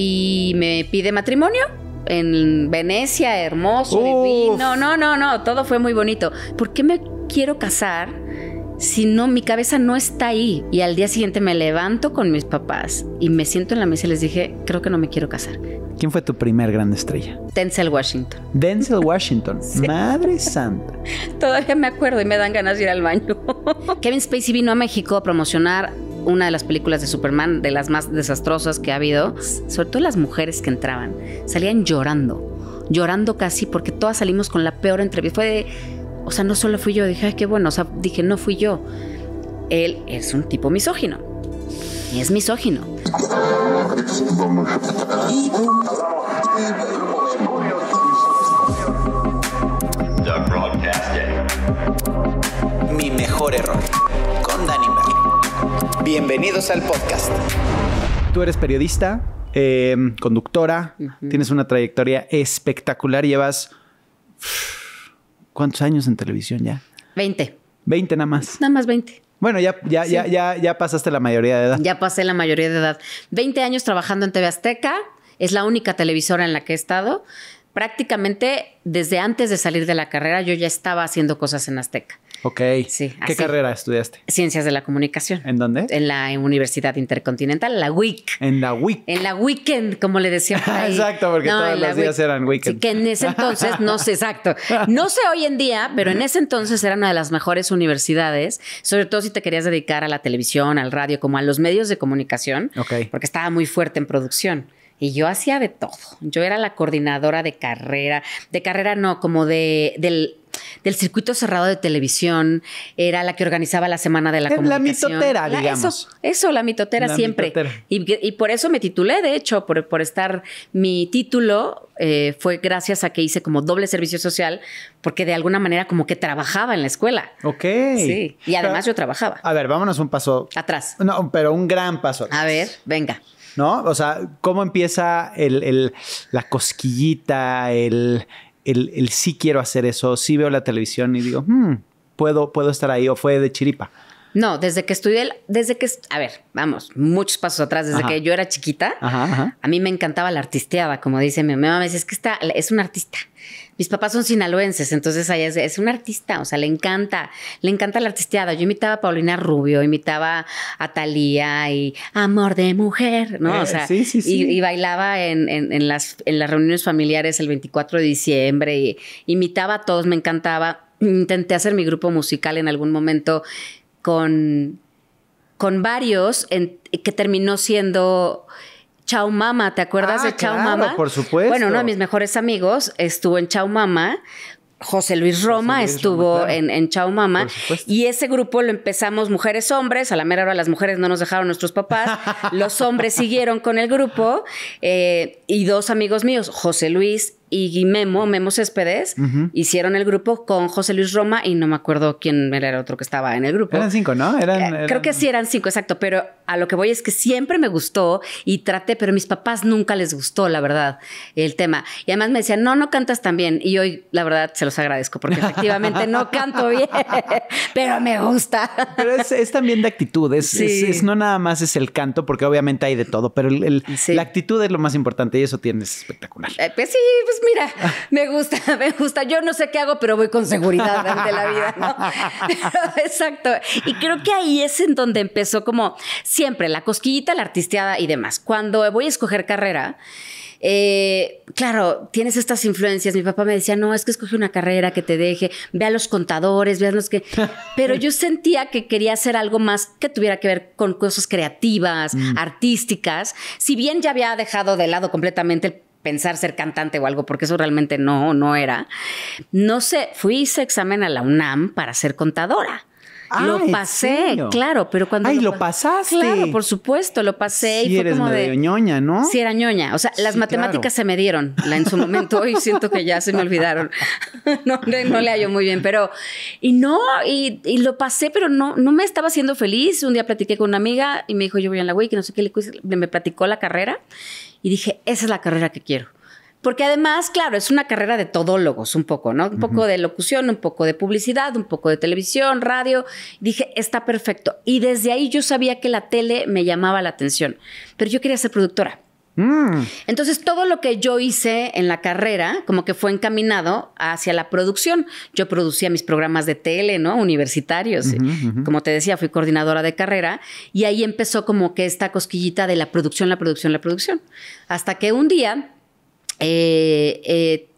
y me pide matrimonio en Venecia, hermoso, no No, no, no, todo fue muy bonito. ¿Por qué me quiero casar si no, mi cabeza no está ahí? Y al día siguiente me levanto con mis papás y me siento en la mesa y les dije, creo que no me quiero casar. ¿Quién fue tu primer gran estrella? Denzel Washington. Denzel Washington. Madre santa. Todavía me acuerdo y me dan ganas de ir al baño. Kevin Spacey vino a México a promocionar una de las películas de Superman, de las más desastrosas que ha habido, sobre todo las mujeres que entraban, salían llorando, llorando casi porque todas salimos con la peor entrevista. Fue de, o sea, no solo fui yo, dije, ay, qué bueno, o sea, dije, no fui yo. Él es un tipo misógino. Y es misógino. Mi mejor error. Bienvenidos al podcast. Tú eres periodista, eh, conductora, tienes una trayectoria espectacular, llevas... ¿Cuántos años en televisión ya? Veinte. Veinte nada más. Nada más veinte. Bueno, ya, ya, ya, ya, pasaste la mayoría de edad. Ya pasé la mayoría de edad. Veinte años trabajando en TV Azteca, es la única televisora en la que he estado. Prácticamente desde antes de salir de la carrera yo ya estaba haciendo cosas en Azteca. Ok. ¿Qué carrera estudiaste? Ciencias de la comunicación. ¿En dónde? En la Universidad Intercontinental, la WIC. En la WIC. En la Weekend, como le decía. exacto, porque todos los días eran Weekend. que en ese entonces, no sé, exacto. No sé hoy en día, pero en ese entonces era una de las mejores universidades, sobre todo si te querías dedicar a la televisión, al radio, como a los medios de comunicación. Ok. Porque estaba muy fuerte en producción. Y yo hacía de todo. Yo era la coordinadora de carrera, de carrera no, como de, del del circuito cerrado de televisión, era la que organizaba la Semana de la Comunicación. La mitotera, digamos. Eso, eso la mitotera siempre. Y, por eso me titulé, de hecho, por, estar, mi título eh, fue gracias a que hice como doble servicio social, porque de alguna manera como que trabajaba en la escuela. Ok. Sí, y además yo trabajaba. A ver, vámonos un paso. Atrás. No, pero un gran paso. Atrás. A ver, venga. ¿no? O sea, ¿cómo empieza el, la cosquillita, el, el, sí quiero hacer eso, sí veo la televisión y digo, hmm, puedo, puedo estar ahí, o fue de chiripa. No, desde que estudié, desde que, a ver, vamos, muchos pasos atrás, desde que yo era chiquita, a mí me encantaba la artisteada, como dice mi mamá, es que está, es un artista mis papás son sinaloenses, entonces ella es, un artista, o sea, le encanta, le encanta la artisteada. Yo imitaba a Paulina Rubio, imitaba a Thalía y Amor de Mujer, ¿no? o eh, sea, Y, bailaba en, las, reuniones familiares el 24 de diciembre y imitaba a todos, me encantaba. Intenté hacer mi grupo musical en algún momento con, con varios que terminó siendo Chau Mama, ¿te acuerdas ah, de Chau Mama? Por supuesto. Bueno, uno de mis mejores amigos estuvo en Chau Mama. José Luis Roma estuvo en, Chau Mama y ese grupo lo empezamos mujeres hombres, a la mera hora las mujeres no nos dejaron nuestros papás, los hombres siguieron con el grupo eh, y dos amigos míos, José Luis y Memo, Memo Céspedes, hicieron el grupo con José Luis Roma y no me acuerdo quién era el otro que estaba en el grupo. Eran cinco, ¿no? Eh, eran, Creo que sí, eran cinco, exacto, pero a lo que voy es que siempre me gustó y traté, pero a mis papás nunca les gustó, la verdad, el tema. Y además me decían, no, no cantas tan bien. Y hoy, la verdad, se los agradezco porque efectivamente no canto bien, pero me gusta. Pero es, también de actitud, es, no nada más es el canto, porque obviamente hay de todo, pero el, la actitud es lo más importante y eso tienes espectacular. Eh, pues sí, pues pues mira, me gusta, me gusta. Yo no sé qué hago, pero voy con seguridad ante la vida, ¿no? exacto. Y creo que ahí es en donde empezó como siempre la cosquillita, la artisteada y demás. Cuando voy a escoger carrera, eh, claro, tienes estas influencias. Mi papá me decía, no, es que escoge una carrera que te deje, ve a los contadores, ve a los que... Pero yo sentía que quería hacer algo más que tuviera que ver con cosas creativas, mm. artísticas. Si bien ya había dejado de lado completamente el pensar ser cantante o algo, porque eso realmente no, no era. No sé, fui ese examen a la UNAM para ser contadora. lo ah, pasé, claro, pero cuando. Ay, lo, pasaste. Claro, por supuesto, lo pasé. y eres medio ñoña, ¿no? Sí, era ñoña. O sea, las matemáticas se me dieron la, en su momento y siento que ya se me olvidaron. no, le hallo muy bien, pero. Y no, y, lo pasé, pero no, no me estaba haciendo feliz. Un día platiqué con una amiga y me dijo, yo voy a la güey, no sé qué le, me platicó la carrera y dije, esa es la carrera que quiero. Porque además, claro, es una carrera de todólogos un poco, ¿no? Un poco de locución, un poco de publicidad, un poco de televisión, radio. Dije, está perfecto. Y desde ahí yo sabía que la tele me llamaba la atención, pero yo quería ser productora. Mm. Entonces, todo lo que yo hice en la carrera, como que fue encaminado hacia la producción. Yo producía mis programas de tele, ¿no? Universitarios. Como te decía, fui coordinadora de carrera y ahí empezó como que esta cosquillita de la producción, la producción, la producción. Hasta que un día, eh, eh,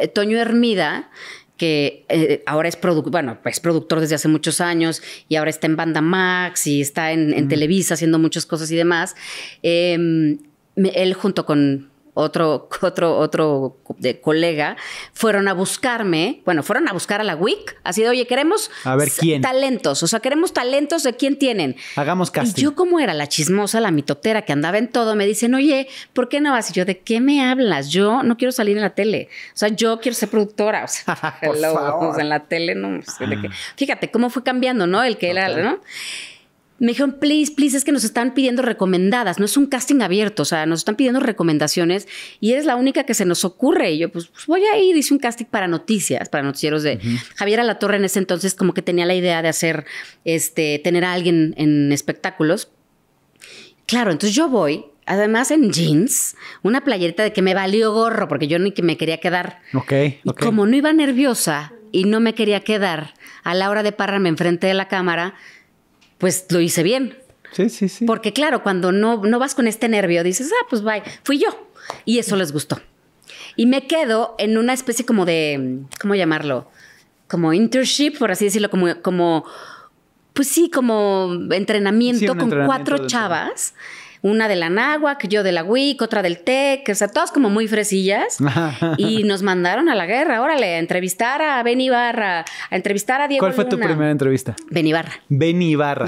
eh, Toño Hermida, que ahora es, bueno, es pues productor desde hace muchos años y ahora está en Banda Max y está en, Televisa haciendo muchas cosas y demás. Eh, él junto con otro, otro, otro de colega, fueron a buscarme, bueno, fueron a buscar a la WIC, así de, oye, queremos a talentos, o sea, queremos talentos de quién tienen. Hagamos casting. Y yo como era la chismosa, la mitotera que andaba en todo, me dicen, oye, ¿por qué no vas? Y yo, ¿de qué me hablas? Yo no quiero salir en la tele, o sea, yo quiero ser productora, o sea, en la tele, no, pues, fíjate cómo fue cambiando, ¿no? El que era, ¿no? me dijeron, please, please, es que nos están pidiendo recomendadas, no es un casting abierto, o sea, nos están pidiendo recomendaciones y eres la única que se nos ocurre. Y yo, pues, pues voy a ir, hice un casting para noticias, para noticieros de Javier a Javier Alatorre en ese entonces como que tenía la idea de hacer, este, tener a alguien en espectáculos. Claro, entonces yo voy además en jeans, una playerita de que me valió gorro porque yo ni que me quería quedar. Ok. okay. como no iba nerviosa y no me quería quedar, a la hora de pararme enfrente de la cámara, pues lo hice bien. Sí, sí, sí. Porque claro, cuando no, vas con este nervio, dices, ah, pues bye, fui yo. Y eso les gustó. Y me quedo en una especie como de, ¿cómo llamarlo? Como internship, por así decirlo, como, como pues sí, como entrenamiento con cuatro chavas una de la náhuac, yo de la WIC, otra del TEC, o sea, todas como muy fresillas. y nos mandaron a la guerra, órale, a entrevistar a Ben Ibarra, a entrevistar a Diego ¿Cuál fue tu primera entrevista? Ben Ibarra. Ben Ibarra.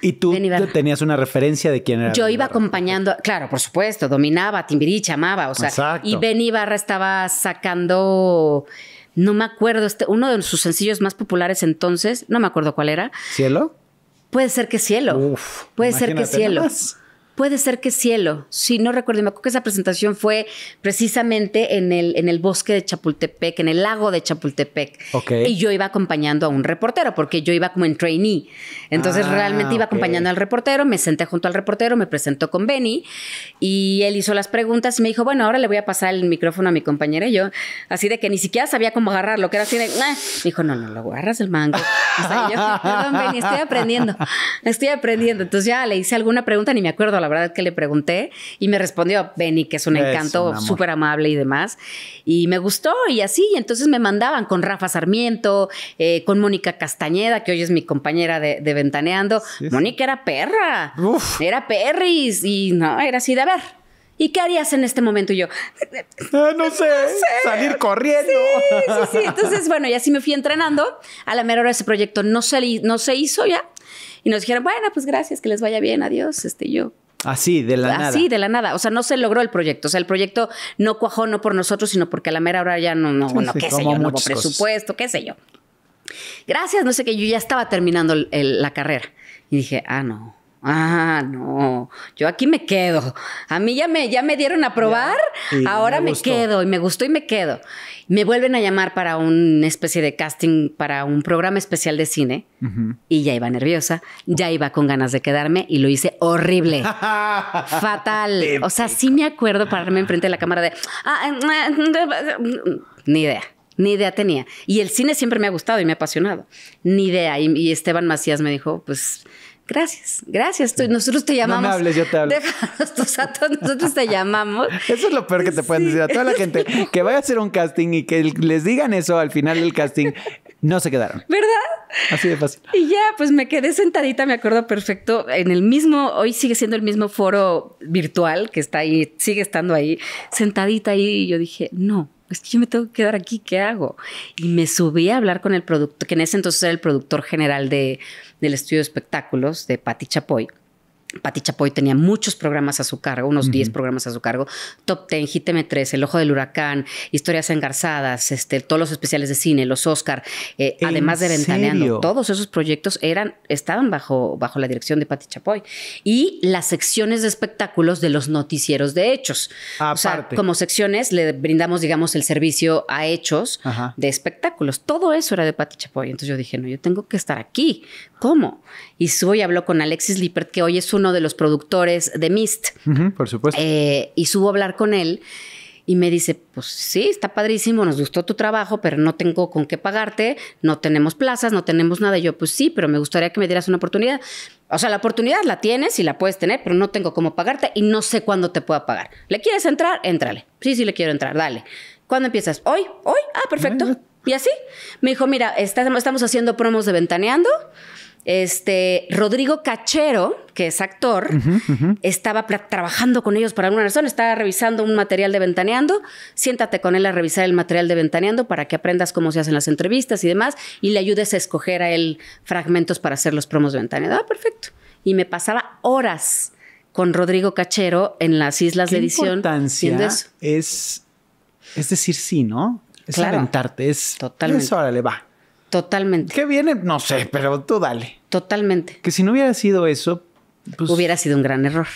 Y tú tenías una referencia de quién era. Yo iba acompañando, claro, por supuesto, dominaba, Timbiriche, amaba, o sea, y Ben Ibarra estaba sacando, no me acuerdo, este, uno de sus sencillos más populares entonces, no me acuerdo cuál era. ¿Cielo? Puede ser que cielo. Uf, Puede ser que cielo puede ser que cielo. Si no recuerdo, me acuerdo que esa presentación fue precisamente en el, en el bosque de Chapultepec, en el lago de Chapultepec. Y yo iba acompañando a un reportero, porque yo iba como en trainee. Entonces ah, realmente iba acompañando al reportero, me senté junto al reportero, me presentó con Benny y él hizo las preguntas y me dijo, bueno, ahora le voy a pasar el micrófono a mi compañera y yo, así de que ni siquiera sabía cómo agarrarlo, que era así de, ah". me dijo, no, no, lo agarras el mango. perdón, Benny, estoy aprendiendo, estoy aprendiendo. Entonces ya le hice alguna pregunta, ni me acuerdo la la verdad que le pregunté y me respondió, Benny, que es un encanto súper amable y demás. Y me gustó y así, y entonces me mandaban con Rafa Sarmiento, eh, con Mónica Castañeda, que hoy es mi compañera de, Ventaneando. Mónica era perra, era perris y no, era así de, a ver, ¿Y qué harías en este momento? Y yo, ah, no, sé, salir corriendo. Entonces, bueno, y así me fui entrenando. A la mera hora ese proyecto no se, no se hizo ya. Y nos dijeron, bueno, pues gracias, que les vaya bien, adiós. Este, yo, Así, de la nada. Así, de la nada. O sea, no se logró el proyecto. O sea, el proyecto no cuajó no por nosotros, sino porque a la mera hora ya no, no, qué sé yo, no hubo presupuesto, qué sé yo. Gracias, no sé qué, yo ya estaba terminando la carrera. Y dije, ah, no, Ah, no, yo aquí me quedo. A mí ya me, ya me dieron a probar, ahora me, quedo y me gustó y me quedo. Me vuelven a llamar para una especie de casting para un programa especial de cine y ya iba nerviosa, ya iba con ganas de quedarme y lo hice horrible, fatal. O sea, sí me acuerdo pararme enfrente de la cámara de... Ah, ah, ah, ni idea. Ni idea tenía. Y el cine siempre me ha gustado y me ha apasionado. Ni idea. y Esteban Macías me dijo, pues Gracias, gracias. nosotros te llamamos. No me hables, yo te hablo. nosotros te llamamos. Eso es lo peor que te pueden decir a toda la gente que vaya a hacer un casting y que les digan eso al final del casting. No se quedaron. ¿Verdad? Así de fácil. Y ya, pues me quedé sentadita, me acuerdo perfecto, en el mismo, hoy sigue siendo el mismo foro virtual que está ahí, sigue estando ahí, sentadita ahí y yo dije, no, es que yo me tengo que quedar aquí, ¿qué hago? Y me subí a hablar con el productor, que en ese entonces era el productor general del estudio de espectáculos de Patti Chapoy. Pati Chapoy tenía muchos programas a su cargo, unos 10 programas a su cargo, Top Ten, m 3, El Ojo del Huracán, Historias Engarzadas, este, todos los especiales de cine, los Oscar, eh, además de Ventaneando, todos esos proyectos eran, estaban bajo, bajo la dirección de Pati Chapoy. Y las secciones de espectáculos de los noticieros de hechos. O sea, como secciones le brindamos, digamos, el servicio a hechos de espectáculos. Todo eso era de Pati Chapoy. Entonces yo dije, no, yo tengo que estar aquí. ¿Cómo? Y subo y habló con Alexis Lippert, que hoy es su uno de los productores de Mist. por supuesto. Eh, y subo a hablar con él y me dice, pues sí, está padrísimo, nos gustó tu trabajo, pero no tengo con qué pagarte, no tenemos plazas, no tenemos nada. yo, pues sí, pero me gustaría que me dieras una oportunidad. O sea, la oportunidad la tienes y la puedes tener, pero no tengo cómo pagarte y no sé cuándo te pueda pagar. ¿Le quieres entrar? Éntrale. Sí, sí, le quiero entrar, dale. ¿Cuándo empiezas? Hoy, hoy. Ah, perfecto. Y así. Me dijo, mira, estamos haciendo promos de Ventaneando este, Rodrigo Cachero, que es actor, estaba trabajando con ellos por alguna razón, estaba revisando un material de Ventaneando, siéntate con él a revisar el material de Ventaneando para que aprendas cómo se hacen las entrevistas y demás, y le ayudes a escoger a él fragmentos para hacer los promos de Ventaneando. Ah, perfecto. Y me pasaba horas con Rodrigo Cachero en las Islas de Edición. Importancia es, es decir sí, ¿no? Es es... Totalmente. Eso, pues órale, va Totalmente. ¿Qué viene? No sé, pero tú dale. Totalmente. Que si no hubiera sido eso, pues... Hubiera sido un gran error.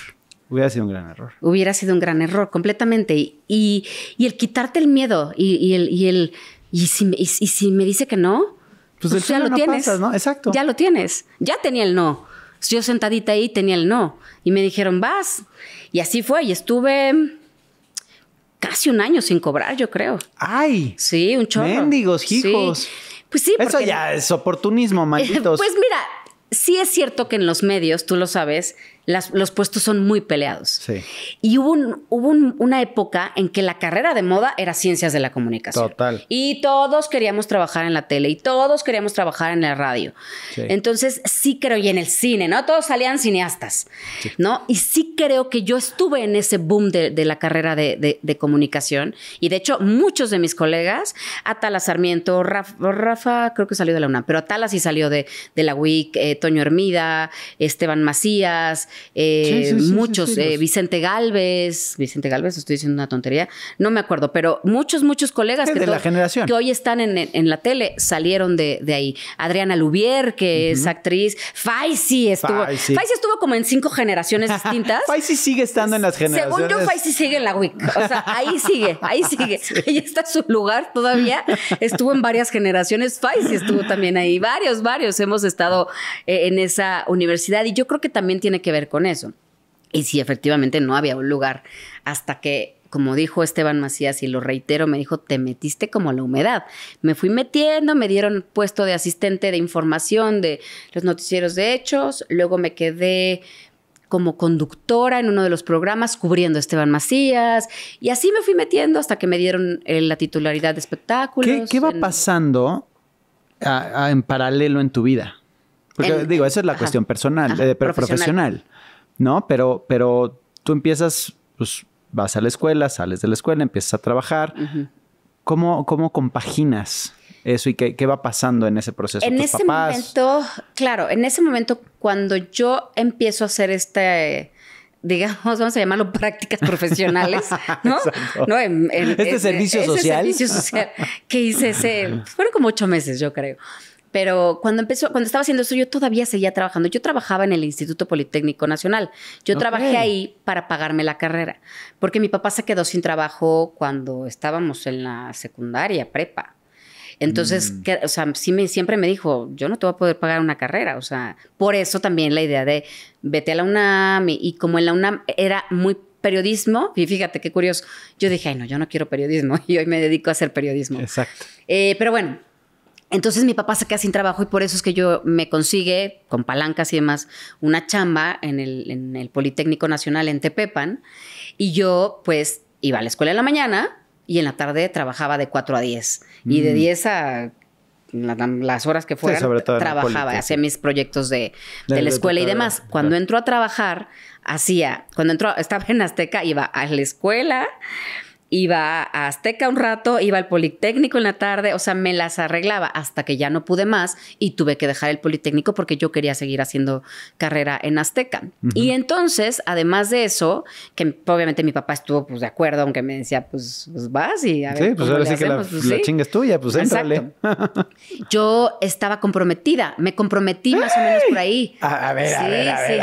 Hubiera sido un gran error. Hubiera sido un gran error, completamente. Y, el quitarte el miedo y, el... Y el y si, y, si me dice que no, pues, pues ya lo tienes. ¿no? Exacto. Ya lo tienes. Ya tenía el no. Yo sentadita ahí tenía el no. Y me dijeron, vas. Y así fue. Y estuve casi un año sin cobrar, yo creo. ¡Ay! Sí, un chorro. Méndigos, hijos. Sí. Pues sí. Eso ya es oportunismo, malditos. pues mira, sí es cierto que en los medios, tú lo sabes, los puestos son muy peleados. Y hubo, hubo una época en que la carrera de moda era ciencias de la comunicación. Total. Y todos queríamos trabajar en la tele y todos queríamos trabajar en la radio. Entonces, sí creo, y en el cine, ¿no? Todos salían cineastas, ¿no? Y sí creo que yo estuve en ese boom de, la carrera de, comunicación. Y de hecho, muchos de mis colegas, Atala Sarmiento, Rafa, Rafa creo que salió de la UNAM, pero Atala sí salió de, la WIC, eh, Toño Hermida, Esteban Macías, eh, muchos, eh, Vicente Galvez, Vicente Galvez, estoy diciendo una tontería, no me acuerdo, pero muchos, muchos colegas que, de la generación. que hoy están en, la tele salieron de, ahí. Adriana Lubier, que es actriz, Faisy estuvo, estuvo como en cinco generaciones distintas. Faisy sigue estando en las generaciones. Según yo, Faisy sigue en la WIC, o sea, ahí sigue, ahí sigue, ella está su lugar todavía, estuvo en varias generaciones, Faisy estuvo también ahí, varios, varios hemos estado eh, en esa universidad y yo creo que también tiene que ver con eso. Y si efectivamente no había un lugar hasta que como dijo Esteban Macías, y lo reitero, me dijo, te metiste como la humedad. Me fui metiendo, me dieron puesto de asistente de información de los noticieros de hechos, luego me quedé como conductora en uno de los programas cubriendo a Esteban Macías, y así me fui metiendo hasta que me dieron eh, la titularidad de espectáculos. ¿Qué, qué va pasando en paralelo en tu vida? Porque digo, esa es la cuestión personal, eh, pero profesional. ¿no? Pero, pero tú empiezas, pues vas a la escuela, sales de la escuela, empiezas a trabajar. ¿Cómo, compaginas? eso y qué, va pasando en ese proceso. En ese momento, claro, en ese momento cuando yo empiezo a hacer este, digamos, vamos a llamarlo prácticas profesionales, ¿no? este servicio social. Este servicio social que hice ese fueron como ocho meses, yo creo. Pero cuando empezó, cuando estaba haciendo eso, yo todavía seguía trabajando. Yo trabajaba en el Instituto Politécnico Nacional. Yo trabajé ahí para pagarme la carrera, porque mi papá se quedó sin trabajo cuando estábamos en la secundaria, prepa. Entonces, mm. o sea, me, siempre me dijo, yo no te voy a poder pagar una carrera. O sea, por eso también la idea de vete a la UNAM y, como en la UNAM era muy periodismo, y fíjate qué curioso, yo dije, ay no, yo no quiero periodismo y hoy me dedico a hacer periodismo. Exacto. Eh, pero bueno, entonces mi papá se queda sin trabajo y por eso es que yo me consigue, con palancas y demás, una chamba en el, Politécnico Nacional en Tepepan. Y yo pues iba a la escuela en la mañana y en la tarde trabajaba de 4 a 10. Y de 10 mm. a las horas que fueran, trabajaba, hacía mis proyectos de, la escuela y demás. Cuando entró a trabajar, hacía, cuando entró, estaba en Azteca, iba a la escuela iba a Azteca un rato, iba al Politécnico en la tarde, o sea, me las arreglaba hasta que ya no pude más y tuve que dejar el Politécnico porque yo quería seguir haciendo carrera en Azteca. Y entonces, además de eso, que obviamente mi papá estuvo pues de acuerdo, aunque me decía, pues, pues vas y a ver. Sí, pues ahora sí que la, pues, tuya, pues éntrale. yo estaba comprometida, me comprometí más o menos por ahí. A, ver, a ver, a sí.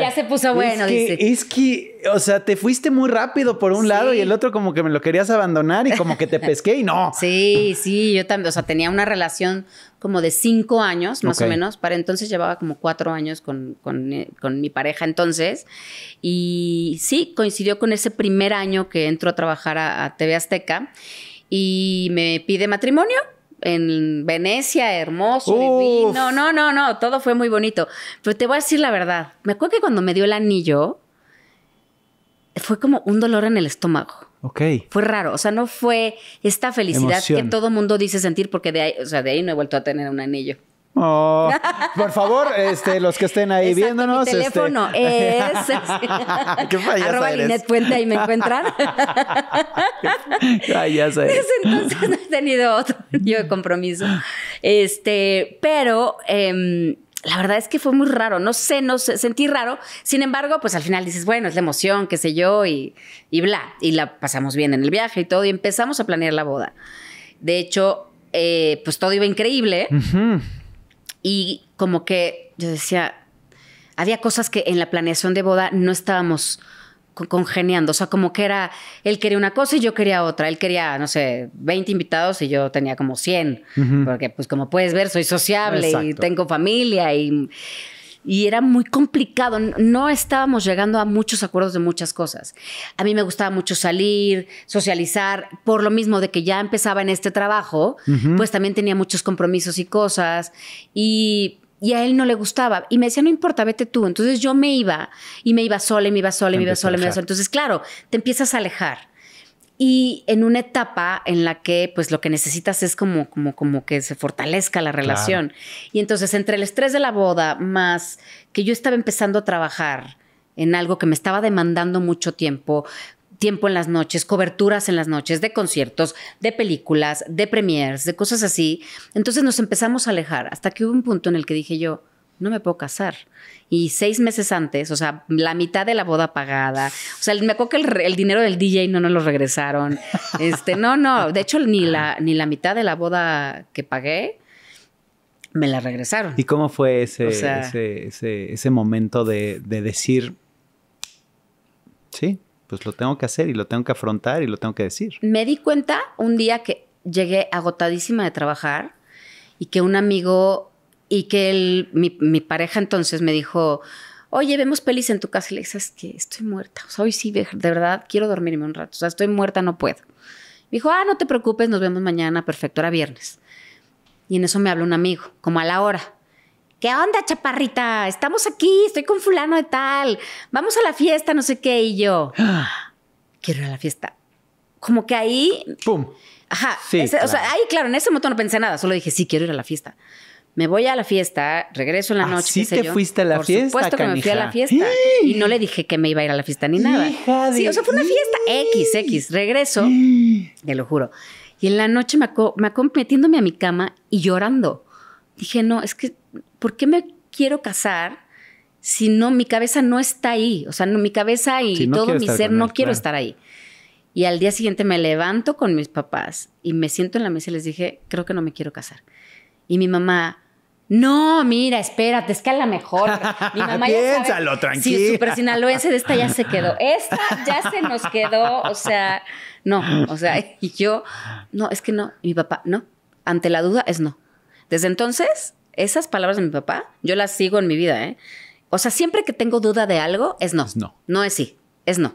ya se puso bueno, que, dice. Es que, o sea, te fuiste muy rápido por un lado y el otro como como que me lo querías abandonar y como que te pesqué y no. Sí, sí, yo también, o sea, tenía una relación como de cinco años, más o menos. Para entonces llevaba como cuatro años eh, con, mi pareja entonces. Y sí, coincidió con ese primer año que entró a trabajar a, TV Azteca y me pide matrimonio en Venecia, hermoso, no No, no, no, todo fue muy bonito. Pero te voy a decir la verdad. Me acuerdo que cuando me dio el anillo, fue como un dolor en el estómago. Ok. Fue raro, o sea, no fue esta felicidad que todo mundo dice sentir porque de ahí, o sea, de ahí no he vuelto a tener un anillo. Oh, por favor, este, los que estén ahí viéndonos. Mi este, teléfono es. Este, ¿Qué Arroba Linet Puente ahí me encuentran. Ay, ya sé. Desde entonces no he tenido otro yo de compromiso. Este, pero em, la verdad es que fue muy raro, no sé, no sé, sentí raro. Sin embargo, pues al final dices, bueno, es la emoción, qué sé yo, y, y bla. Y la pasamos bien en el viaje y todo, y empezamos a planear la boda. De hecho, eh, pues todo iba increíble. Y como que yo decía, había cosas que en la planeación de boda no estábamos congeniando, o sea, como que era, él quería una cosa y yo quería otra, él quería, no sé, 20 invitados y yo tenía como 100, porque pues como puedes ver, soy sociable y tengo familia y, y era muy complicado, no estábamos llegando a muchos acuerdos de muchas cosas. A mí me gustaba mucho salir, socializar, por lo mismo de que ya empezaba en este trabajo, pues también tenía muchos compromisos y cosas y y a él no le gustaba. Y me decía, no importa, vete tú. Entonces yo me iba y me iba sola y me iba sola y me iba sola y me iba sola. Entonces, claro, te empiezas a alejar. Y en una etapa en la que pues lo que necesitas es como, como, como que se fortalezca la relación. Y entonces entre el estrés de la boda más que yo estaba empezando a trabajar en algo que me estaba demandando mucho tiempo, tiempo en las noches, coberturas en las noches de conciertos, de películas, de premiers, de cosas así. Entonces nos empezamos a alejar hasta que hubo un punto en el que dije yo, no me puedo casar. Y seis meses antes, o sea, la mitad de la boda pagada. O sea, me acuerdo que el, dinero del DJ no nos lo regresaron. Este, no, no. De hecho, ni la, ni la mitad de la boda que pagué me la regresaron. ¿Y cómo fue ese, ese, momento de, de decir, sí, pues lo tengo que hacer y lo tengo que afrontar y lo tengo que decir. Me di cuenta un día que llegué agotadísima de trabajar y que un amigo y que mi, pareja entonces me dijo, oye, vemos pelis en tu casa. Y le dije, es que estoy muerta. O sea, hoy sí, de, de verdad, quiero dormirme un rato. O sea, estoy muerta, no puedo. Me dijo, ah, no te preocupes, nos vemos mañana, perfecto, era viernes. Y en eso me habló un amigo, como a la hora. ¿qué onda, chaparrita? Estamos aquí, estoy con fulano de tal, vamos a la fiesta, no sé qué, y yo, quiero ir a la fiesta. Como que ahí... ¡Pum! Ajá, sí, claro. o sea, ahí claro, en ese momento no pensé nada, solo dije, sí, quiero ir a la fiesta. Me voy a la fiesta, regreso en la ¿Ah, noche. Sí, te fuiste a la fiesta. Por supuesto que me fui a la fiesta. Y no le dije que me iba a ir a la fiesta ni nada. sí, o sea, fue una fiesta X, X. Regreso, te lo juro. Y en la noche me, acompañé metiéndome a mi cama y llorando. Dije, no, es que ¿por qué me quiero casar si no, mi cabeza no está ahí? O sea, mi cabeza y todo mi ser no quiero estar ahí. Y al día siguiente me levanto con mis papás y me siento en la mesa y les dije, creo que no me quiero casar. Y mi mamá, no, mira, espérate, es que a la mejor. Mi mamá Piénsalo, tranquilo. Sí, super sinaloense de esta ya se quedó. Esta ya se nos quedó. O sea, no, o sea, y yo, no, es que no. mi papá, no. Ante la duda es no. Desde entonces, esas palabras de mi papá, yo las sigo en mi vida, ¿eh? O sea, siempre que tengo duda de algo, es no. No. No es sí, es no.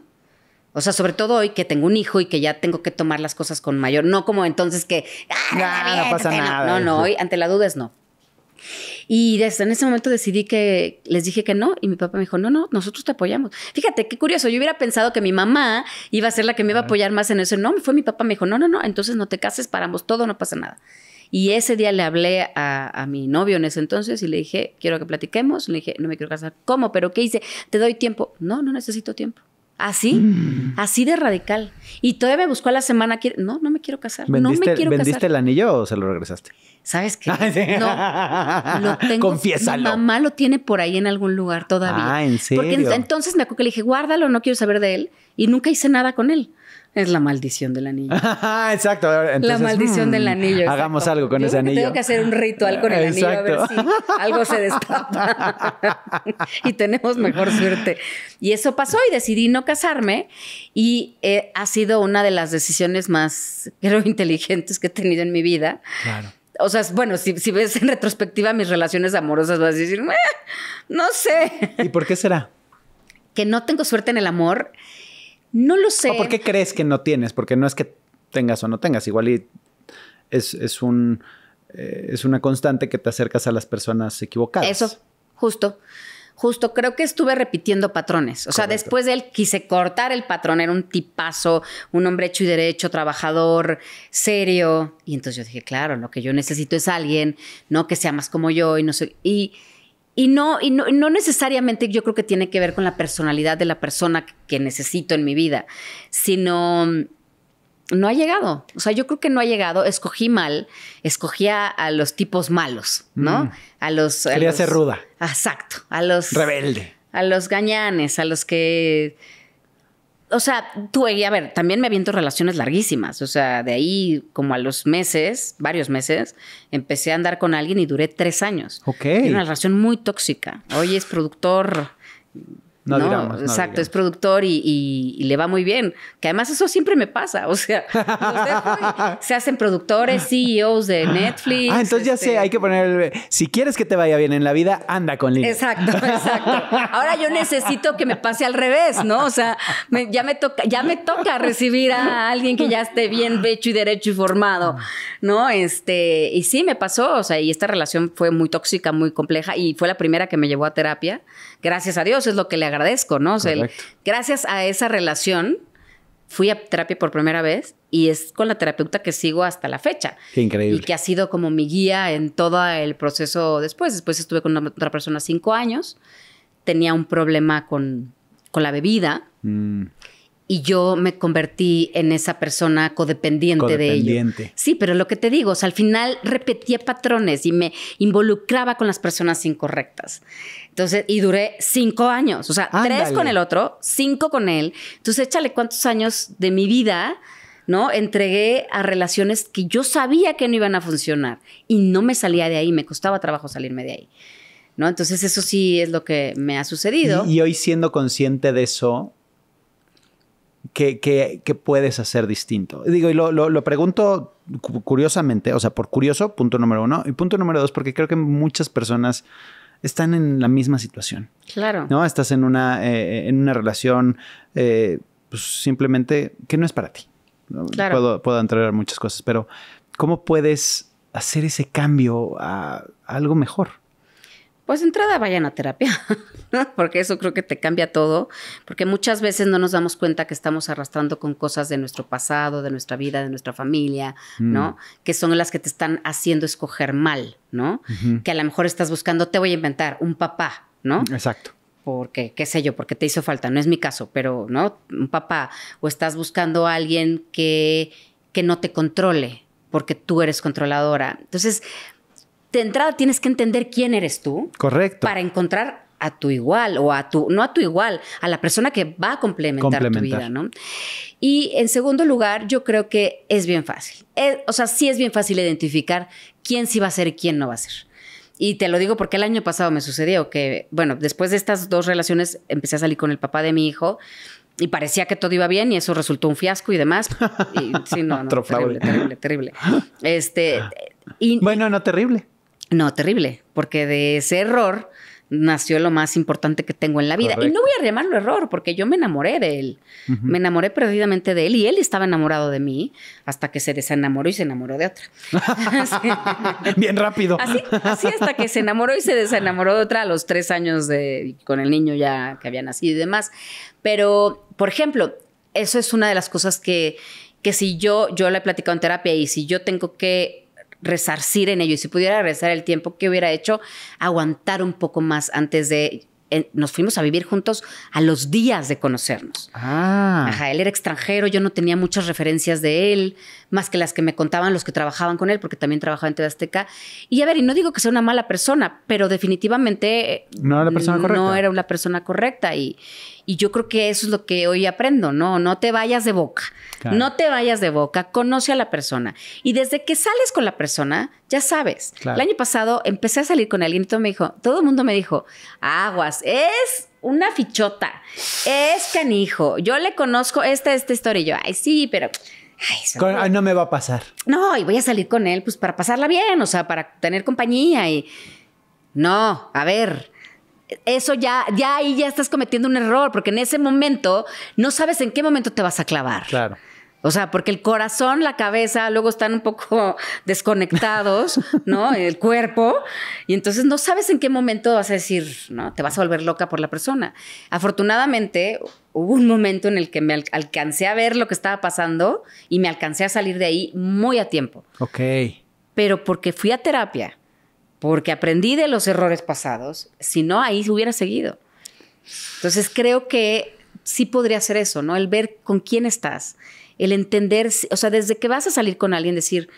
O sea, sobre todo hoy que tengo un hijo y que ya tengo que tomar las cosas con mayor. No como entonces que. Ah, no, pasa nada. No, no, hoy ante la duda es no. Y desde en ese momento decidí que les dije que no y mi papá me dijo, no, no, nosotros te apoyamos. Fíjate, qué curioso, yo hubiera pensado que mi mamá iba a ser la que me iba a apoyar más en eso. No, fue mi papá, me dijo, no, no, no, entonces no te cases, paramos todo, no pasa nada. Y ese día le hablé a, mi novio en ese entonces y le dije, quiero que platiquemos. Le dije, no me quiero casar. ¿Cómo? ¿Pero qué hice? ¿Te doy tiempo? No, no necesito tiempo. Así, mm. así de radical. Y todavía me buscó a la semana. No, no me quiero casar. no me quiero ¿Vendiste el anillo o se lo regresaste? ¿Sabes qué? no, lo tengo. Mi mamá lo tiene por ahí en algún lugar todavía. Ah, en serio. Porque entonces me acuerdo y le dije, guárdalo, no quiero saber de él. Y nunca hice nada con él. Es la maldición del anillo. Exacto. la maldición del mm, anillo. Hagamos algo con ese anillo. tengo que hacer un ritual con el anillo a ver si algo se destapa. y tenemos mejor suerte. Y eso pasó y decidí no casarme y eh, ha sido una de las decisiones más, creo, inteligentes que he tenido en mi vida. Claro o sea, bueno, si, ves en retrospectiva mis relaciones amorosas, vas a decir, no sé. ¿Y por qué será? Que no tengo suerte en el amor no lo sé. por qué crees que no tienes? Porque no es que tengas o no tengas, igual es, un, eh, es una constante que te acercas a las personas equivocadas. Eso, justo. Justo, creo que estuve repitiendo patrones. O sea, después de él quise cortar el patrón. Era un tipazo, un hombre hecho y derecho, trabajador, serio. Y entonces yo dije, claro, lo que yo necesito es alguien, ¿no? Que sea más como yo y no sé. Y y no, y no, necesariamente yo creo que tiene que ver con la personalidad de la persona que necesito en mi vida, sino no ha llegado. O sea, yo creo que no ha llegado. Escogí mal, escogía a, los tipos malos, ¿no? Mm. A los. A ser ruda. Exacto. A los. Rebelde. A los gañanes, a los que o sea, tú... a ver, también me aviento relaciones larguísimas. O sea, de ahí como a los meses, varios meses, empecé a andar con alguien y duré tres años. Ok. una relación muy tóxica. Hoy es productor no, exacto, es productor y, le va muy bien. Que además eso siempre me pasa. O sea, se hacen productores, CEOs de Netflix. Ah, entonces ya sé, este hay que poner Si quieres que te vaya bien en la vida, anda con Lili. Exacto, exacto. Ahora yo necesito que me pase al revés, ¿no? O sea, ya, me toca, ya me toca recibir a alguien que ya esté bien hecho y derecho y formado, ¿no? Este, y sí, me pasó. O sea, y esta relación fue muy tóxica, muy compleja y fue la primera que me llevó a terapia. Gracias a Dios es lo que le agradezco agradezco, ¿no? gracias a esa relación fui a terapia por primera vez y es con la terapeuta que sigo hasta la fecha. Qué increíble. Y que ha sido como mi guía en todo el proceso después. Después estuve con otra persona cinco años, tenía un problema con, la bebida. Mm y yo me convertí en esa persona codependiente, de ello. Sí, pero lo que te digo, al final repetía patrones y me involucraba con las personas incorrectas. Entonces, y duré cinco años, o sea, tres con el otro, cinco con él. Entonces, échale cuántos años de mi vida, ¿no? Entregué a relaciones que yo sabía que no iban a funcionar y no me salía de ahí, me costaba trabajo salirme de ahí. ¿No? Entonces eso sí es lo que me ha sucedido. y hoy siendo consciente de eso, ¿Qué, puedes hacer distinto? Digo, y lo, pregunto curiosamente, o sea, por curioso, punto número uno. Y punto número dos, porque creo que muchas personas están en la misma situación. Claro. ¿No? Estás en una, eh, relación eh, pues, simplemente que no es para ti. Claro. Puedo, puedo entrar muchas cosas, pero ¿cómo puedes hacer ese cambio a algo mejor? pues entrada vayan a terapia, porque eso creo que te cambia todo, porque muchas veces no nos damos cuenta que estamos arrastrando con cosas de nuestro pasado, de nuestra vida, de nuestra familia, mm. ¿no? Que son las que te están haciendo escoger mal, ¿no? Que a lo mejor estás buscando, te voy a inventar, un papá, ¿no? Exacto porque, qué sé yo, porque te hizo falta, no es mi caso, pero, ¿no? Un papá, o estás buscando a alguien que, que no te controle, porque tú eres controladora. Entonces, de entrada tienes que entender quién eres tú. Correcto. Para encontrar a tu igual o a tu, no a tu igual, a la persona que va a complementar, tu vida, ¿no? Y en segundo lugar, yo creo que es bien fácil. Eh, o sea, sí es bien fácil identificar quién sí va a ser y quién no va a ser. Y te lo digo porque el año pasado me sucedió que, bueno, después de estas dos relaciones empecé a salir con el papá de mi hijo y parecía que todo iba bien y eso resultó un fiasco y demás. Y, sí, no, no, terrible, terrible, terrible. Este, bueno, no terrible. No, terrible, porque de ese error nació lo más importante que tengo en la vida. Y no voy a llamarlo error, porque yo me enamoré de él. Me enamoré perdidamente de él y él estaba enamorado de mí hasta que se desenamoró y se enamoró de otra. Bien rápido. Así, hasta que se enamoró y se desenamoró de otra a los tres años de, con el niño ya que había nacido y demás. Pero, por ejemplo, eso es una de las cosas que, que si yo, yo la he platicado en terapia y si yo tengo que resarcir en ello. Y si pudiera regresar el tiempo que hubiera hecho, aguantar un poco más antes de... Eh, nos fuimos a vivir juntos a los días de conocernos. Ah. Ajá, él era extranjero, yo no tenía muchas referencias de él, más que las que me contaban los que trabajaban con él, porque también trabajaba en TV Azteca. Y a ver, y no digo que sea una mala persona, pero definitivamente... No era la persona mm, No era una persona correcta y... Y yo creo que eso es lo que hoy aprendo, ¿no? No te vayas de boca, no te vayas de boca, conoce a la persona. Y desde que sales con la persona, ya sabes. El año pasado empecé a salir con alguien y todo, me dijo, todo el mundo me dijo, aguas, es una fichota, es canijo, yo le conozco esta, esta historia. Y yo, ay, sí, pero... no me va a pasar. No, y voy a salir con él, pues para pasarla bien, o sea, para tener compañía y... No, a ver, eso ya, ya ahí ya estás cometiendo un error, porque en ese momento no sabes en qué momento te vas a clavar. Claro. O sea, porque el corazón, la cabeza, luego están un poco desconectados, ¿no? El cuerpo. Y entonces no sabes en qué momento vas a decir, ¿no? Te vas a volver loca por la persona. Afortunadamente, hubo un momento en el que me alcancé a ver lo que estaba pasando y me alcancé a salir de ahí muy a tiempo. Ok. Pero porque fui a terapia porque aprendí de los errores pasados, si no, ahí hubiera seguido. Entonces creo que sí podría ser eso, ¿no? El ver con quién estás, el entender, o sea, desde que vas a salir con alguien, decir,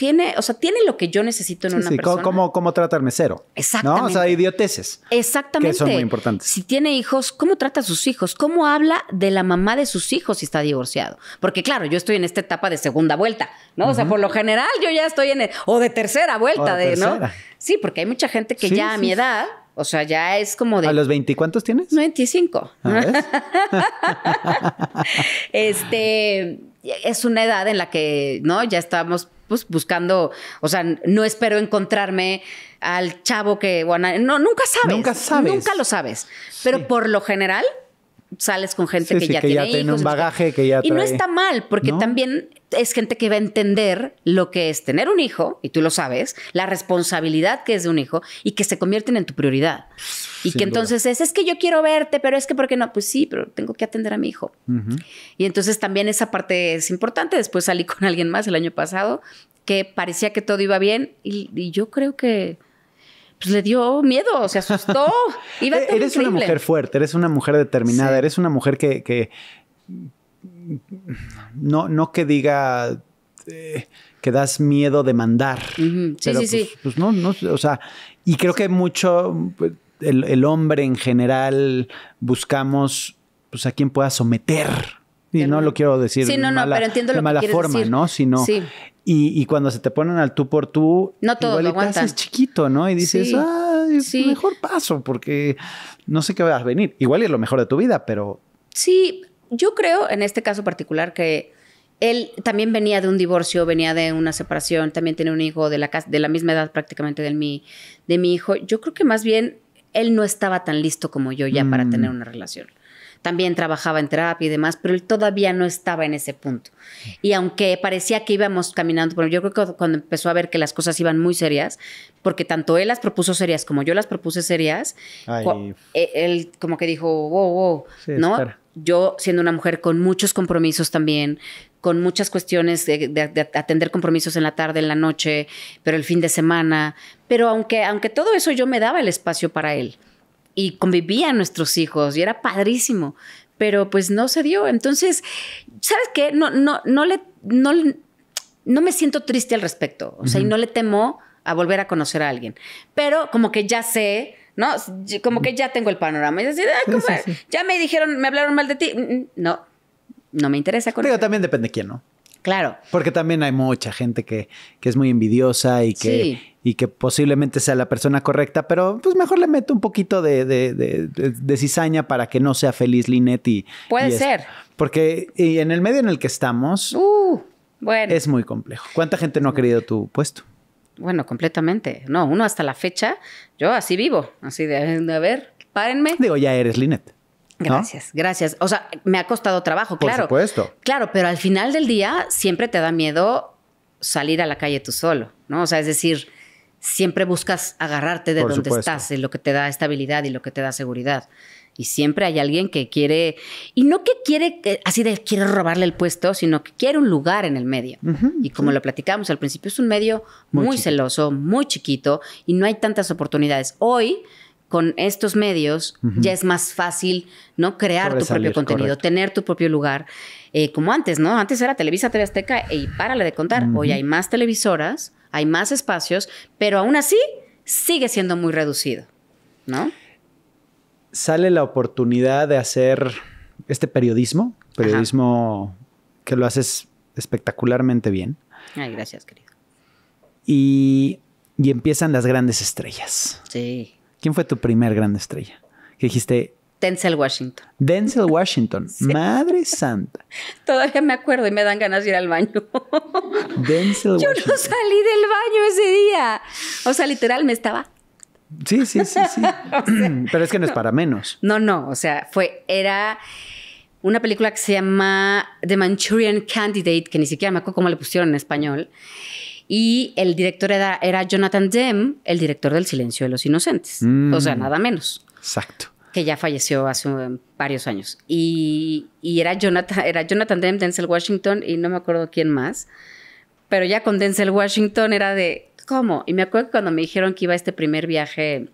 tiene, o sea, tiene lo que yo necesito en una sí. ¿Cómo, cómo trata al mesero? Exactamente. ¿No? O sea, idioteces. Exactamente. Que son muy importantes. Si tiene hijos, ¿cómo trata a sus hijos? ¿Cómo habla de la mamá de sus hijos si está divorciado? Porque claro, yo estoy en esta etapa de segunda vuelta, ¿no? O sea, por lo general yo ya estoy en o de tercera vuelta, de, ¿no? Sí, porque hay mucha gente que ya a mi edad o sea, ya es como de. ¿A los 20 cuántos tienes? 25. ¿Ah, este. Es una edad en la que, ¿no? Ya estamos pues, buscando, o sea, no espero encontrarme al chavo que, bueno, no, nunca sabes. Nunca Nunca lo sabes. Pero por lo general, sales con gente que, ya tiene un bagaje que ya Y no está mal, porque también es gente que va a entender lo que es tener un hijo, y tú lo sabes, la responsabilidad que es de un hijo, y que se convierten en tu prioridad. Y que entonces es, es que yo quiero verte, pero es que porque no, pues sí, pero tengo que atender a mi hijo. Y entonces también esa parte es importante. Después salí con alguien más el año pasado que parecía que todo iba bien y yo creo que pues le dio miedo, se asustó. E-, eres una mujer fuerte, eres una mujer determinada, eres una mujer que, no, no que diga eh, que das miedo de mandar. Sí, sí, pues, sí. Pues, no, no, o sea, y creo que mucho pues, el, hombre en general buscamos pues a quien pueda someter. Y no lo quiero decir de mala, entiendo mala forma, ¿no? Sino sí. Y, cuando se te ponen al tú por tú, no igual te haces chiquito, ¿no? Y dices, ah, es mejor paso porque no sé qué va a venir. Igual es lo mejor de tu vida, pero... Sí, yo creo en este caso particular que él también venía de un divorcio, venía de una separación, también tiene un hijo de la, de la misma edad prácticamente de mi, de mi hijo. Yo creo que más bien él no estaba tan listo como yo ya para mm. tener una relación también trabajaba en terapia y demás, pero él todavía no estaba en ese punto. Y aunque parecía que íbamos caminando, pero yo creo que cuando empezó a ver que las cosas iban muy serias, porque tanto él las propuso serias como yo las propuse serias, e, él como que dijo, wow, wow, ¿no? Yo siendo una mujer con muchos compromisos también, con muchas cuestiones de, atender compromisos en la tarde, en la noche, pero el fin de semana. Pero aunque, aunque todo eso yo me daba el espacio para él y convivían nuestros hijos y era padrísimo, pero pues no se dio. Entonces, ¿sabes qué? No, no, no le, no, me siento triste al respecto, o sea, y no le temo a volver a conocer a alguien, pero como que ya sé, ¿no? Como que ya tengo el panorama. Y así, Ya me dijeron, me hablaron mal de ti. Mm, mm, no, no me interesa Pero también depende quién, ¿no? Claro. Porque también hay mucha gente que, que es muy envidiosa y que, y que posiblemente sea la persona correcta, pero pues mejor le meto un poquito de, de, cizaña para que no sea feliz Linet Puede ser. Porque y en el medio en el que estamos... Uh, bueno. Es muy complejo. ¿Cuánta gente no ha querido tu puesto? Bueno, completamente. No, uno hasta la fecha, yo así vivo, así de, a ver, párenme. Digo, ya eres Linet. Gracias, gracias. O sea, me ha costado trabajo, claro. Por supuesto. Claro, pero al final del día siempre te da miedo salir a la calle tú solo, ¿no? O sea, es decir, siempre buscas agarrarte de donde estás, de lo que te da estabilidad y lo que te da seguridad. Y siempre hay alguien que quiere, y no que quiere, eh, así de quiere robarle el puesto, sino que quiere un lugar en el medio. y como lo platicamos al principio, es un medio muy celoso, muy chiquito, y no hay tantas oportunidades. Hoy, con estos medios ya es más fácil, ¿no? Crear tu propio contenido, tener tu propio lugar. Eh, como antes, ¿no? Antes era Televisa, TV Azteca y párale de contar. Hoy hay más televisoras, hay más espacios, pero aún así sigue siendo muy reducido, ¿no? Sale la oportunidad de hacer este periodismo, periodismo que lo haces espectacularmente bien. Ay, gracias, querido. Y, y empiezan las grandes estrellas. Sí ¿Quién fue tu primer gran estrella? Que dijiste... Denzel Washington. Denzel Washington, madre santa. Todavía me acuerdo y me dan ganas de ir al baño. Denzel Yo no salí del baño ese día. O sea, literal, me estaba Sí, sí, sí, sí. Pero es que no es para menos. No, no, o sea, fue, era una película que se llama The Manchurian Candidate, que ni siquiera me acuerdo cómo le pusieron en español. Y el director era, Jonathan Demme, el director del Silencio de los Inocentes. O sea, mm. nada menos. Exacto. Que ya falleció hace varios años. Y, era, Jonathan, era Jonathan Demme, Denzel Washington y no me acuerdo quién más. Pero ya con Denzel Washington era de, ¿cómo? Y me acuerdo que cuando me dijeron que iba a este primer viaje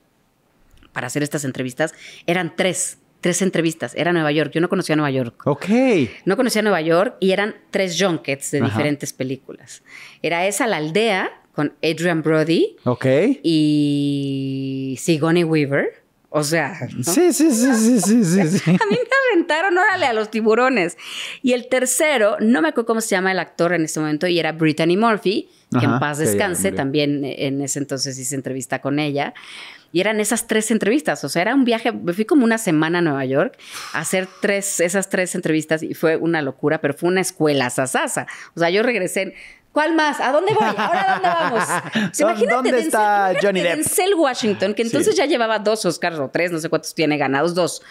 para hacer estas entrevistas, eran tres tres entrevistas. Era Nueva York. Yo no conocía Nueva York. Ok. No conocía Nueva York y eran tres junkets de diferentes películas. Era esa la aldea con Adrian Brody. Ok. Y Sigourney Weaver. O sea. Sí, sí, sí, sí, sí, sí, A mí me órale, a los tiburones. Y el tercero, no me acuerdo cómo se llama el actor en ese momento, y era Brittany Murphy, que en paz descanse, también eh, en ese entonces hice entrevista con ella. Y eran esas tres entrevistas, o sea, era un viaje, me fui como una semana a Nueva York a hacer tres, esas tres entrevistas y fue una locura, pero fue una escuela sasasa. O sea, yo regresé, ¿Cuál más? ¿A dónde voy? ¿Ahora dónde vamos? imagínate ¿Dónde está Johnny Depp? Washington, que entonces ya llevaba dos Oscars o tres, no sé cuántos tiene ganados, dos.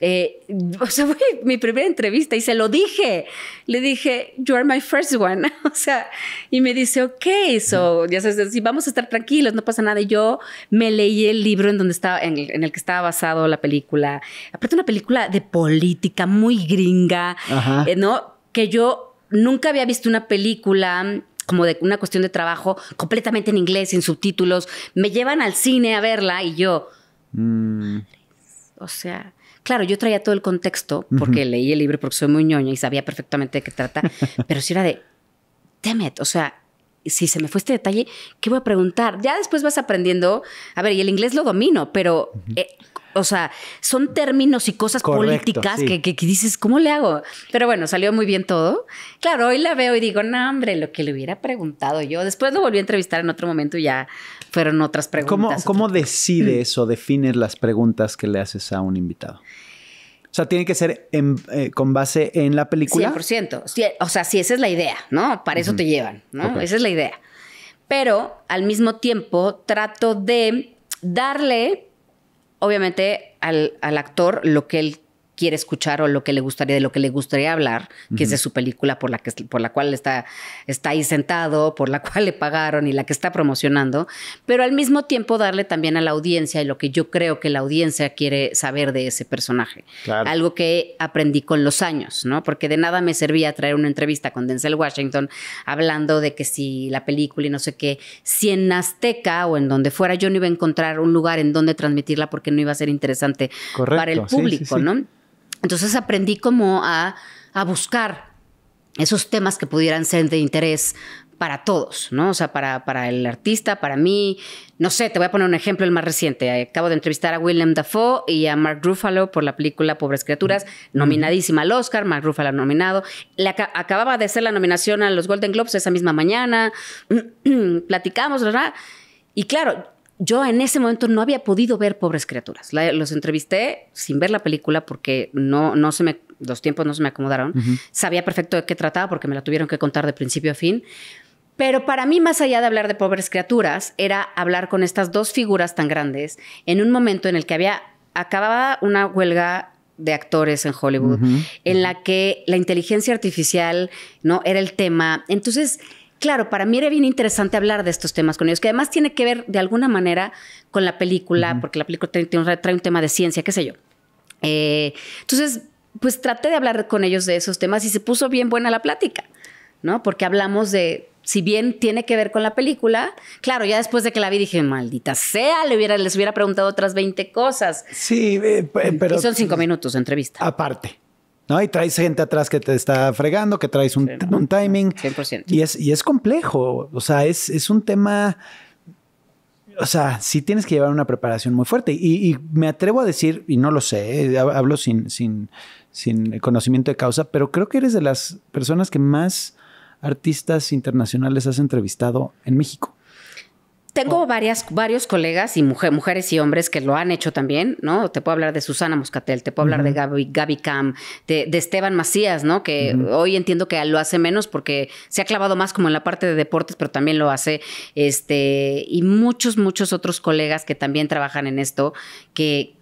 Eh, o sea, fue mi primera entrevista y se lo dije. Le dije, You are my first one. o sea, y me dice, Ok, so, ya sabes, si vamos a estar tranquilos, no pasa nada. Y yo me leí el libro en, donde estaba, en el, que estaba basado la película. Aparte, una película de política muy gringa, eh, ¿no? Que yo nunca había visto una película como de una cuestión de trabajo completamente en inglés, sin subtítulos. Me llevan al cine a verla y yo. Mm. O sea, Claro, yo traía todo el contexto porque leí el libro porque soy muy ñoña y sabía perfectamente de qué trata, pero si era de, temet, o sea, si se me fue este detalle, ¿qué voy a preguntar? Ya después vas aprendiendo, a ver, y el inglés lo domino, pero... Eh, o sea, son términos y cosas políticas que, que, dices, ¿cómo le hago? Pero bueno, salió muy bien todo. Claro, hoy la veo y digo, no, hombre, lo que le hubiera preguntado yo. Después lo volví a entrevistar en otro momento y ya fueron otras preguntas. ¿Cómo, ¿cómo decides mm. o defines las preguntas que le haces a un invitado? O sea, tiene que ser eh, con base en la película. 100%. O sea, si esa es la idea, ¿no? Para eso te llevan, ¿no? Esa es la idea. Pero al mismo tiempo trato de darle, obviamente, al, al actor lo que él quiere escuchar o lo que le gustaría, de lo que le gustaría hablar, que es de su película por la, que, por la cual está, está ahí sentado, por la cual le pagaron y la que está promocionando, pero al mismo tiempo darle también a la audiencia y lo que yo creo que la audiencia quiere saber de ese personaje. Algo que aprendí con los años, ¿no? Porque de nada me servía traer una entrevista con Denzel Washington hablando de que si la película y no sé qué, si en Azteca o en donde fuera yo no iba a encontrar un lugar en donde transmitirla porque no iba a ser interesante para el público, ¿no? Entonces aprendí como a, buscar esos temas que pudieran ser de interés para todos, ¿no? O sea, para, para, el artista, para mí, no sé, te voy a poner un ejemplo, el más reciente. Acabo de entrevistar a William Dafoe y a Mark Ruffalo por la película Pobres Criaturas, nominadísima al Oscar, Mark Ruffalo nominado. Le acababa de hacer la nominación a los Golden Globes esa misma mañana, platicamos, ¿verdad? Y claro, yo en ese momento no había podido ver Pobres Criaturas. los entrevisté sin ver la película porque no, no se me, los tiempos no se me acomodaron. Sabía perfecto de qué trataba porque me la tuvieron que contar de principio a fin. Pero para mí, más allá de hablar de Pobres Criaturas, era hablar con estas dos figuras tan grandes en un momento en el que había, acababa una huelga de actores en Hollywood, en la que la inteligencia artificial no era el tema. Entonces, claro, para mí era bien interesante hablar de estos temas con ellos, que además tiene que ver de alguna manera con la película, porque la película trae, un tema de ciencia, qué sé yo. Eh, entonces, pues traté de hablar con ellos de esos temas y se puso bien buena la plática, ¿no? Porque hablamos de, si bien tiene que ver con la película, claro, ya después de que la vi dije, maldita sea, le hubiera, les hubiera preguntado otras 20 cosas. Sí, eh, pero... son cinco pues, minutos de entrevista. Aparte. ¿no? Y traes gente atrás que te está fregando, que traes un, timing. Y es, y es complejo, o sea, es, es un tema, o sea, sí tienes que llevar una preparación muy fuerte. Y, y me atrevo a decir, y no lo sé, eh, hablo sin, sin, sin conocimiento de causa, pero creo que eres de las personas que más artistas internacionales has entrevistado en México. Tengo oh. varias, varios colegas y mujeres y hombres que lo han hecho también, ¿no? Te puedo hablar de Susana Moscatel, te puedo hablar de Gaby, Gaby Cam, de, Esteban Macías, ¿no? Que hoy entiendo que lo hace menos porque se ha clavado más como en la parte de deportes, pero también lo hace, este, y muchos, muchos otros colegas que también trabajan en esto, que,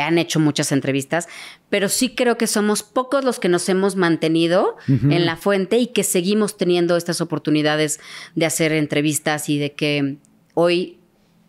han hecho muchas entrevistas, pero sí creo que somos pocos los que nos hemos mantenido en la fuente y que seguimos teniendo estas oportunidades de hacer entrevistas y de que Hoy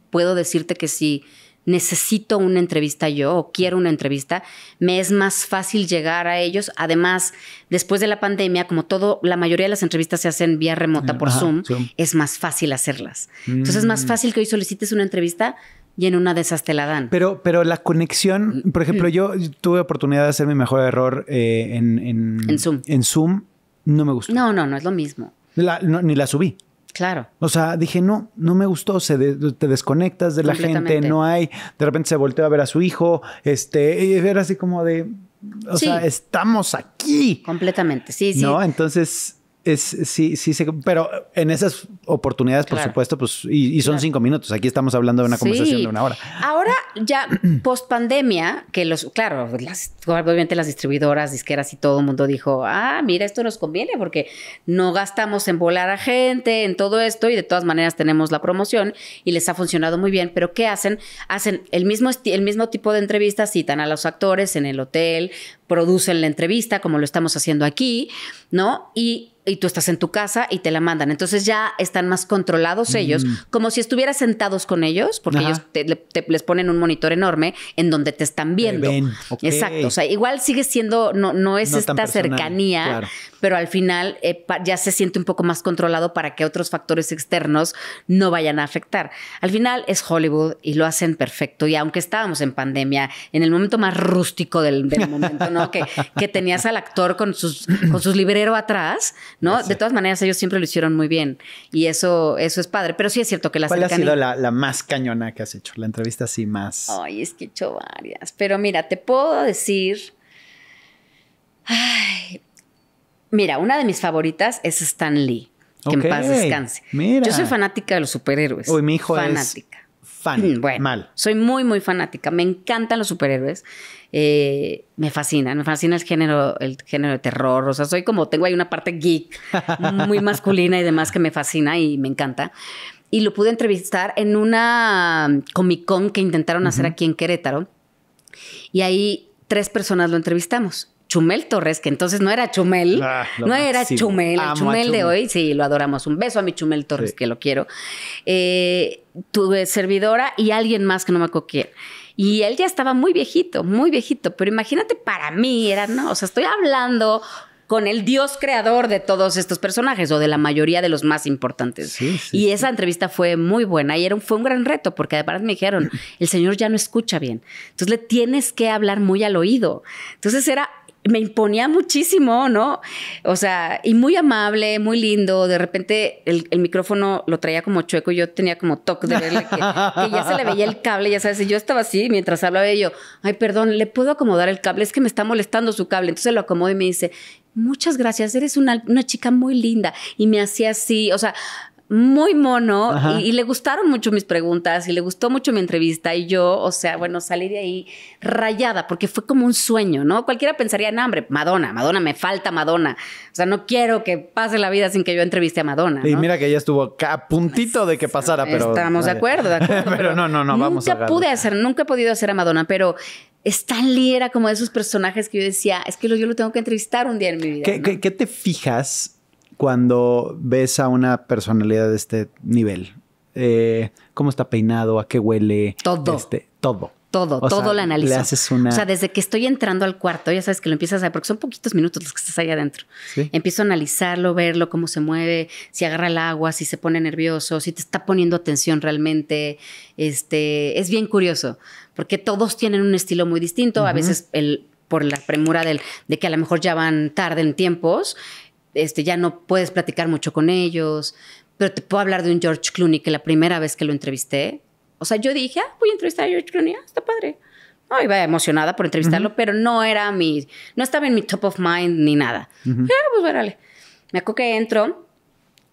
puedo decirte que si necesito una entrevista yo o quiero una entrevista, me es más fácil llegar a ellos. Además, después de la pandemia, como todo, la mayoría de las entrevistas se hacen vía remota por Zoom, es más fácil hacerlas. Entonces es más mm. fácil que hoy solicites una entrevista y en una de esas te la dan. Pero, pero la conexión, mm. por ejemplo, mm. yo tuve oportunidad de hacer mi mejor error eh, en, Zoom. En Zoom no me gustó. No, no, no es lo mismo. ni la subí. Claro. O sea, dije, no, no me gustó, se te desconectas de la gente, no hay, de repente se volteó a ver a su hijo, este, era así como de, o sea, estamos aquí. Completamente, sí, sí. No, entonces es, sí, sí, pero en esas oportunidades, por supuesto, pues, y, son cinco minutos. Aquí estamos hablando de una conversación de una hora. Ahora, ya post pandemia, que los, claro, obviamente las distribuidoras, disqueras y todo el mundo dijo, ah, mira, esto nos conviene porque no gastamos en volar a gente, en todo esto, y de todas maneras tenemos la promoción y les ha funcionado muy bien. Pero, ¿qué hacen? Hacen el mismo, el mismo tipo de entrevistas, citan a los actores en el hotel, producen la entrevista, como lo estamos haciendo aquí, ¿no? Y y tú estás en tu casa y te la mandan. Entonces ya están más controlados mm. ellos, como si estuvieras sentados con ellos, porque ellos te, les ponen un monitor enorme en donde te están viendo. Exacto. O sea, igual sigue siendo, no, no es esta cercanía, pero al final eh, ya se siente un poco más controlado para que otros factores externos no vayan a afectar. Al final es Hollywood y lo hacen perfecto. Y aunque estábamos en pandemia, en el momento más rústico del, momento, ¿no? que, tenías al actor con sus, con sus librero atrás ¿no? De todas maneras, ellos siempre lo hicieron muy bien y eso, eso es padre. Pero sí es cierto que la ¿Cuál ha sido la, más cañona que has hecho? La entrevista así más... Ay, es que he hecho varias. Pero mira, te puedo decir... mira, una de mis favoritas es Stan Lee. Que en paz descanse. Yo soy fanática de los superhéroes. Uy, mi hijo fanática. Mm, mal. Soy muy, muy fanática. Me encantan los superhéroes. Eh, me fascina, me fascina el género, el género de terror. O sea, soy como, tengo ahí una parte geek muy masculina y demás que me fascina y me encanta. Y lo pude entrevistar en una um, Comic Con que intentaron hacer aquí en Querétaro. Y ahí tres personas lo entrevistamos. Chumel Torres, que entonces no era Chumel, ah, no era Chumel, el Chumel, de hoy, sí, lo adoramos. Un beso a mi Chumel Torres, que lo quiero. Eh, tuve servidora y alguien más que no me acuerdo Y él ya estaba muy viejito, muy viejito, pero imagínate para mí, era, no, o sea, estoy hablando con el Dios creador de todos estos personajes o de la mayoría de los más importantes. y esa entrevista fue muy buena y era fue un gran reto porque además me dijeron, el señor ya no escucha bien, entonces le tienes que hablar muy al oído. Entonces era me imponía muchísimo, ¿no? O sea, y muy amable, muy lindo. De repente el, micrófono lo traía como chueco y yo tenía como toque de verle que, ya se le veía el cable, ya sabes. Y yo estaba así mientras hablaba y yo, ay, perdón, ¿le puedo acomodar el cable? Es que me está molestando su cable. Entonces lo acomodo y me dice, muchas gracias, eres una, una chica muy linda. Y me hacía así, o sea, muy mono y, le gustaron mucho mis preguntas y le gustó mucho mi entrevista y yo, o sea, bueno, salí de ahí rayada porque fue como un sueño, ¿no? Cualquiera pensaría, no, hombre, Madonna, Madonna, me falta Madonna. O sea, no quiero que pase la vida sin que yo entreviste a Madonna. Y mira que ella estuvo a puntito de que pasara, pero... Estamos de acuerdo, de pero, no, no, no, vamos nunca Nunca pude hacer, nunca he podido hacer a Madonna, pero... está liera era como de esos personajes que yo decía, es que yo lo tengo que entrevistar un día en mi vida. ¿qué te fijas cuando ves a una personalidad de este nivel? Eh, ¿Cómo está peinado? ¿A qué huele? Todo. Este, todo. Todo, todo lo analizas. O sea, desde que estoy entrando al cuarto, ya sabes que lo empiezas a... ver, Porque son poquitos minutos los que estás ahí adentro. Empiezo a analizarlo, verlo, cómo se mueve, si agarra el agua, si se pone nervioso, si te está poniendo atención realmente. Este, es bien curioso, porque todos tienen un estilo muy distinto. A veces el, por la premura del, de que a lo mejor ya van tarde en tiempos, este, ya no puedes platicar mucho con ellos, pero te puedo hablar de un George Clooney que la primera vez que lo entrevisté, o sea, yo dije, ah, voy a entrevistar a George Clooney, ah, está padre. No, iba emocionada por entrevistarlo, pero no era mi, no estaba en mi top of mind ni nada. Ah, pues Me acuerdo que entro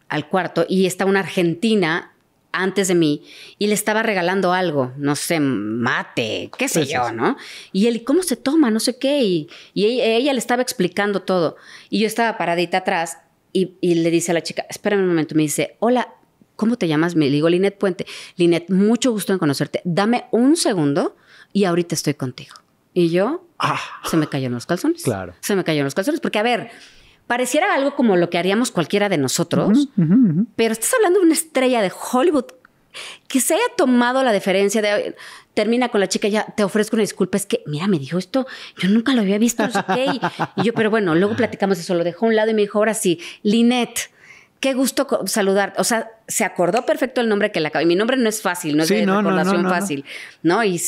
al cuarto y está una argentina antes de mí y le estaba regalando algo, no sé, mate, qué sé yo, ¿no? Y él, ¿cómo se toma? No sé qué. Y, ella, le estaba explicando todo. Y yo estaba paradita atrás y, le dice a la chica, espérame un momento, me dice, hola, ¿cómo te llamas? Me digo, Linet Puente. Linet, mucho gusto en conocerte. Dame un segundo y ahorita estoy contigo. Y yo, ah. se me en los calzones. Claro. Se me en los calzones porque, a ver, Pareciera algo como lo que haríamos cualquiera de nosotros, pero estás hablando de una estrella de Hollywood que se haya tomado la deferencia de termina con la chica ya te ofrezco una disculpa es que mira me dijo esto yo nunca lo había visto no Y, yo pero bueno luego platicamos eso lo dejó a un lado y me dijo ahora sí Linette qué gusto saludar. O sea, se acordó perfecto el nombre que le acabó. Y mi nombre no es fácil, no es de recordación fácil. ¿No? Y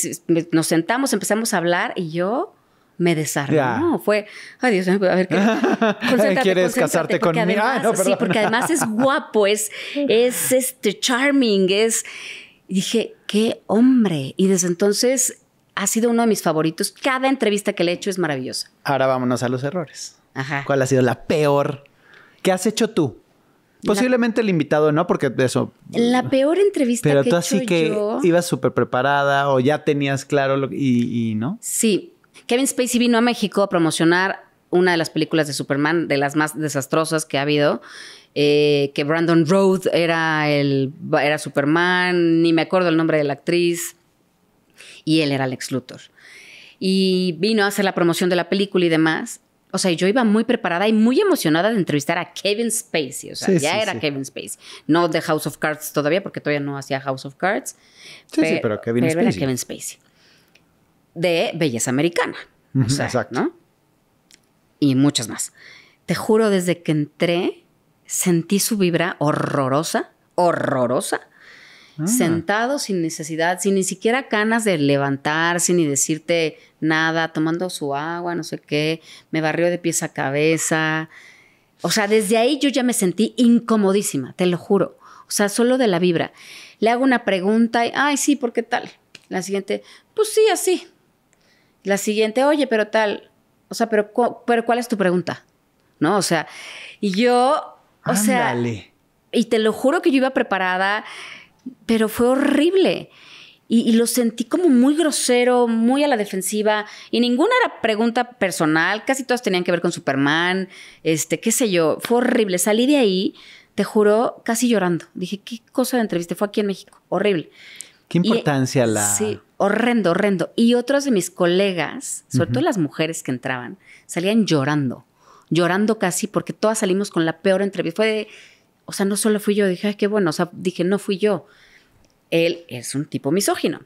nos sentamos, empezamos a hablar y yo me desarmó. No, fue, ay Dios, a ver qué. ¿Quieres casarte con ah, sí, porque además es guapo, es, es este charming, es. dije, qué hombre. Y desde entonces ha sido uno de mis favoritos. Cada entrevista que le he hecho es maravillosa. Ahora vámonos a los errores. Ajá. ¿Cuál ha sido la peor? ¿Qué has hecho tú? Posiblemente el invitado no, porque eso. La peor entrevista que he hecho. Pero tú así que ibas súper preparada o ya tenías claro y, y, no. Sí, Kevin Spacey vino a México a promocionar una de las películas de Superman, de las más desastrosas que ha habido. Eh, que Brandon Roth era, el, era Superman, ni me acuerdo el nombre de la actriz, y él era Lex Luthor. Y vino a hacer la promoción de la película y demás. O sea, yo iba muy preparada y muy emocionada de entrevistar a Kevin Spacey. O sea, ya era Kevin Spacey. No de House of Cards todavía, porque todavía no hacía House of Cards. Sí, pero, sí, pero Kevin Kevin Spacey de belleza americana. O sea, ¿no? Y muchas más. Te juro, desde que entré, sentí su vibra horrorosa, horrorosa. Ah. Sentado sin necesidad, sin ni siquiera ganas de levantarse ni decirte nada, tomando su agua, no sé qué, me barrió de pies a cabeza. O sea, desde ahí yo ya me sentí incomodísima, te lo juro. O sea, solo de la vibra. Le hago una pregunta y, ay, sí, ¿por qué tal? La siguiente, pues sí, así. La siguiente, oye, pero tal, o sea, pero, pero ¿cuál es tu pregunta? ¿No? O sea, y yo, o sea, y te lo juro que yo iba preparada, pero fue horrible. Y, lo sentí como muy grosero, muy a la defensiva, y ninguna era pregunta personal, casi todas tenían que ver con Superman, este, qué sé yo, fue horrible. Salí de ahí, te juro, casi llorando. Dije, qué cosa de entrevista, fue aquí en México, horrible. Qué importancia la. Sí, horrendo, horrendo. Y otros de mis colegas, sobre todo las mujeres que entraban, salían llorando, llorando casi porque todas salimos con la peor entrevista. Fue o sea, no solo fui yo, dije, ay, qué bueno, o sea, dije, no fui yo. Él es un tipo misógino.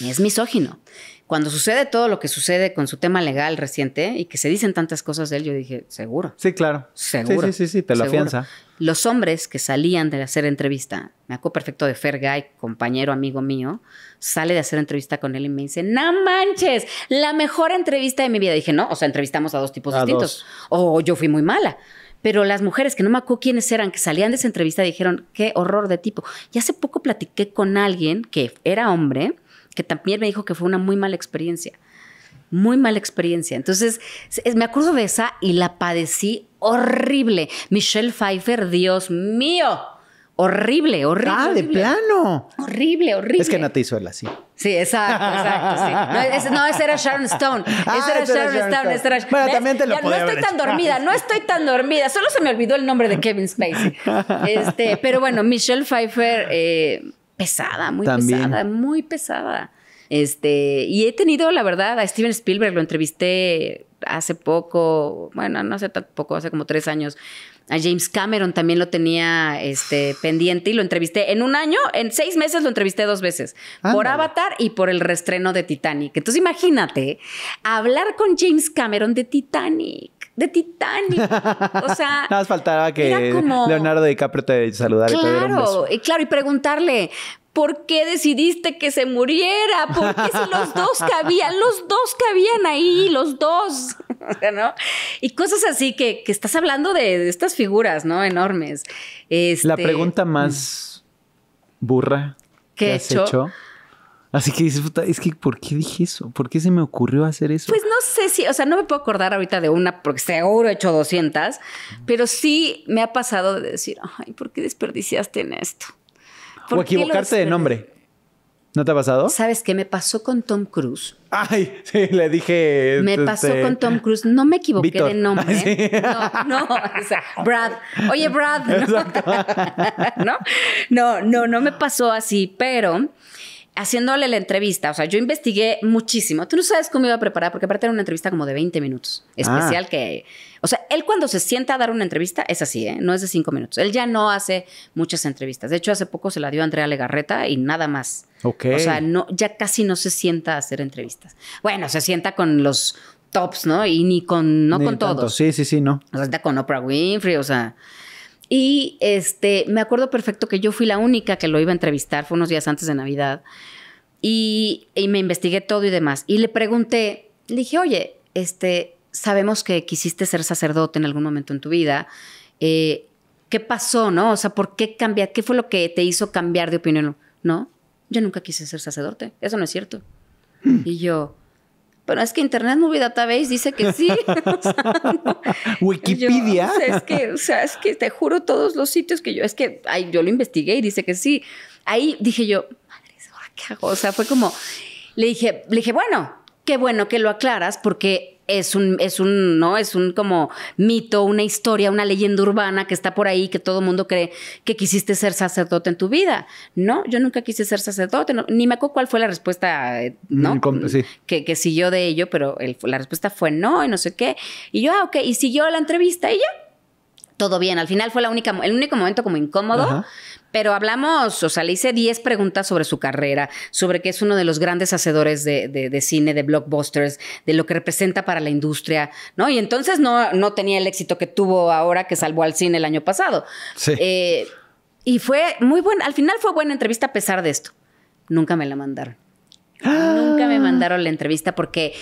Es misógino cuando sucede todo lo que sucede con su tema legal reciente y que se dicen tantas cosas de él, yo dije, seguro. Sí, claro. Seguro. Sí, sí, sí, sí te lo afianza. Los hombres que salían de hacer entrevista, me acuerdo perfecto de Guy, compañero, amigo mío, sale de hacer entrevista con él y me dice, no manches, la mejor entrevista de mi vida. Dije, no, o sea, entrevistamos a dos tipos distintos. O yo fui muy mala. Pero las mujeres, que no me acuerdo quiénes eran, que salían de esa entrevista, dijeron, qué horror de tipo. Y hace poco platiqué con alguien que era hombre, que también me dijo que fue una muy mala experiencia. Muy mala experiencia. Entonces, me acuerdo de esa y la padecí horrible. Michelle Pfeiffer, Dios mío. Horrible, horrible. Ah, de plano. Horrible, horrible. Es que no te hizo él así. Sí, exacto, exacto, sí. No, ese, era Sharon Stone. Ah, ese era Sharon, Stone, bueno, también te lo ya, No estoy tan dormida, no estoy tan dormida. Solo se me olvidó el nombre de Kevin Spacey. Este, pero bueno, Michelle Pfeiffer, eh, pesada, muy pesada, muy pesada. Este, y he tenido, la verdad, a Steven Spielberg, lo entrevisté hace poco, bueno, no hace tampoco, hace como tres años. A James Cameron también lo tenía este, pendiente y lo entrevisté en un año, en seis meses lo entrevisté dos veces, por Avatar y por el restreno de Titanic. Entonces imagínate hablar con James Cameron de Titanic de Titanic. O sea. Nada más faltaba que Leonardo DiCaprio te saludara claro, y claro, y preguntarle. ¿Por qué decidiste que se muriera? Porque si los dos cabían, los dos cabían ahí, los dos, ¿no? Y cosas así que, estás hablando de, estas figuras, ¿no? Enormes. La este, pregunta mm. más burra que, has hecho Así que dices, es que ¿por qué dije eso? ¿Por qué se me ocurrió hacer eso? Pues no sé si, o sea, no me puedo acordar ahorita de una, porque seguro he hecho 200, pero sí me ha pasado de decir, ay, ¿por qué desperdiciaste en esto? O equivocarte de nombre. ¿No te ha pasado? ¿Sabes qué? Me pasó con Tom Cruise. Ay, sí, le dije. Me este, pasó con Tom Cruise. No me equivoqué de nombre. No, no, o sea, Brad. Oye, Brad. ¿no? no, no, no me pasó así, pero haciéndole la entrevista, o sea, yo investigué muchísimo. Tú no sabes cómo iba a preparar, porque aparte era una entrevista como de 20 minutos, ah. especial que... O sea, él cuando se sienta a dar una entrevista es así, ¿eh? No es de 5 minutos. Él ya no hace muchas entrevistas. De hecho, hace poco se la dio a Andrea Legarreta y nada más. Ok. O sea, no, ya casi no se sienta a hacer entrevistas. Bueno, se sienta con los tops, ¿no? Y ni con, no con todos. Sí, sí, sí, no. O sea, está con Oprah Winfrey, o sea... Y este, me acuerdo perfecto que yo fui la única que lo iba a entrevistar, fue unos días antes de Navidad, y, me investigué todo y demás. Y le pregunté, le dije, oye, este, sabemos que quisiste ser sacerdote en algún momento en tu vida, eh, ¿qué pasó, no? O sea, ¿por qué cambiar? ¿Qué fue lo que te hizo cambiar de opinión? No, yo nunca quise ser sacerdote, eso no es cierto. Mm. Y yo, pero es que Internet Movie Database dice que sí. Wikipedia. o sea, es que, o sea, es que te juro todos los sitios que yo, es que yo lo investigué y dice que sí. Ahí dije yo, madre, ¿qué hago? O sea, fue como, le dije, le dije, bueno, qué bueno que lo aclaras porque es un, es un, ¿no? Es un como mito, una historia, una leyenda urbana que está por ahí, que todo el mundo cree que quisiste ser sacerdote en tu vida. No, yo nunca quise ser sacerdote, ni me acuerdo cuál fue la respuesta, eh, ¿no? Mm, que, siguió de ello, pero la respuesta fue no, y no sé qué. Y yo, ah, ok, y siguió la entrevista, y ya todo bien. Al final fue la única, el único momento como incómodo, pero hablamos, o sea, le hice 10 preguntas sobre su carrera, sobre que es uno de los grandes hacedores de, cine, de blockbusters, de lo que representa para la industria, ¿no? Y entonces no, no tenía el éxito que tuvo ahora que salvó al cine el año pasado. Sí. Eh, y fue muy buena, al final fue buena entrevista a pesar de esto. Nunca me la mandaron. Nunca me mandaron la entrevista porque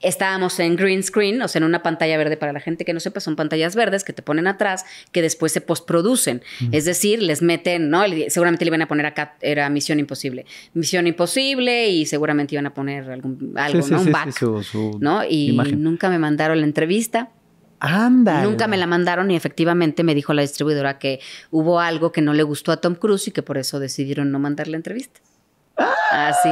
estábamos en green screen, o sea, en una pantalla verde para la gente que no sepa, son pantallas verdes que te ponen atrás, que después se postproducen. Mm. Es decir, les meten, ¿no? Seguramente le iban a poner acá, era Misión Imposible. Misión Imposible y seguramente iban a poner algún, algo, ¿no? Y nunca me mandaron la entrevista. Anda. Nunca me la mandaron y efectivamente me dijo la distribuidora que hubo algo que no le gustó a Tom Cruise y que por eso decidieron no mandar la entrevista. Ah. Así.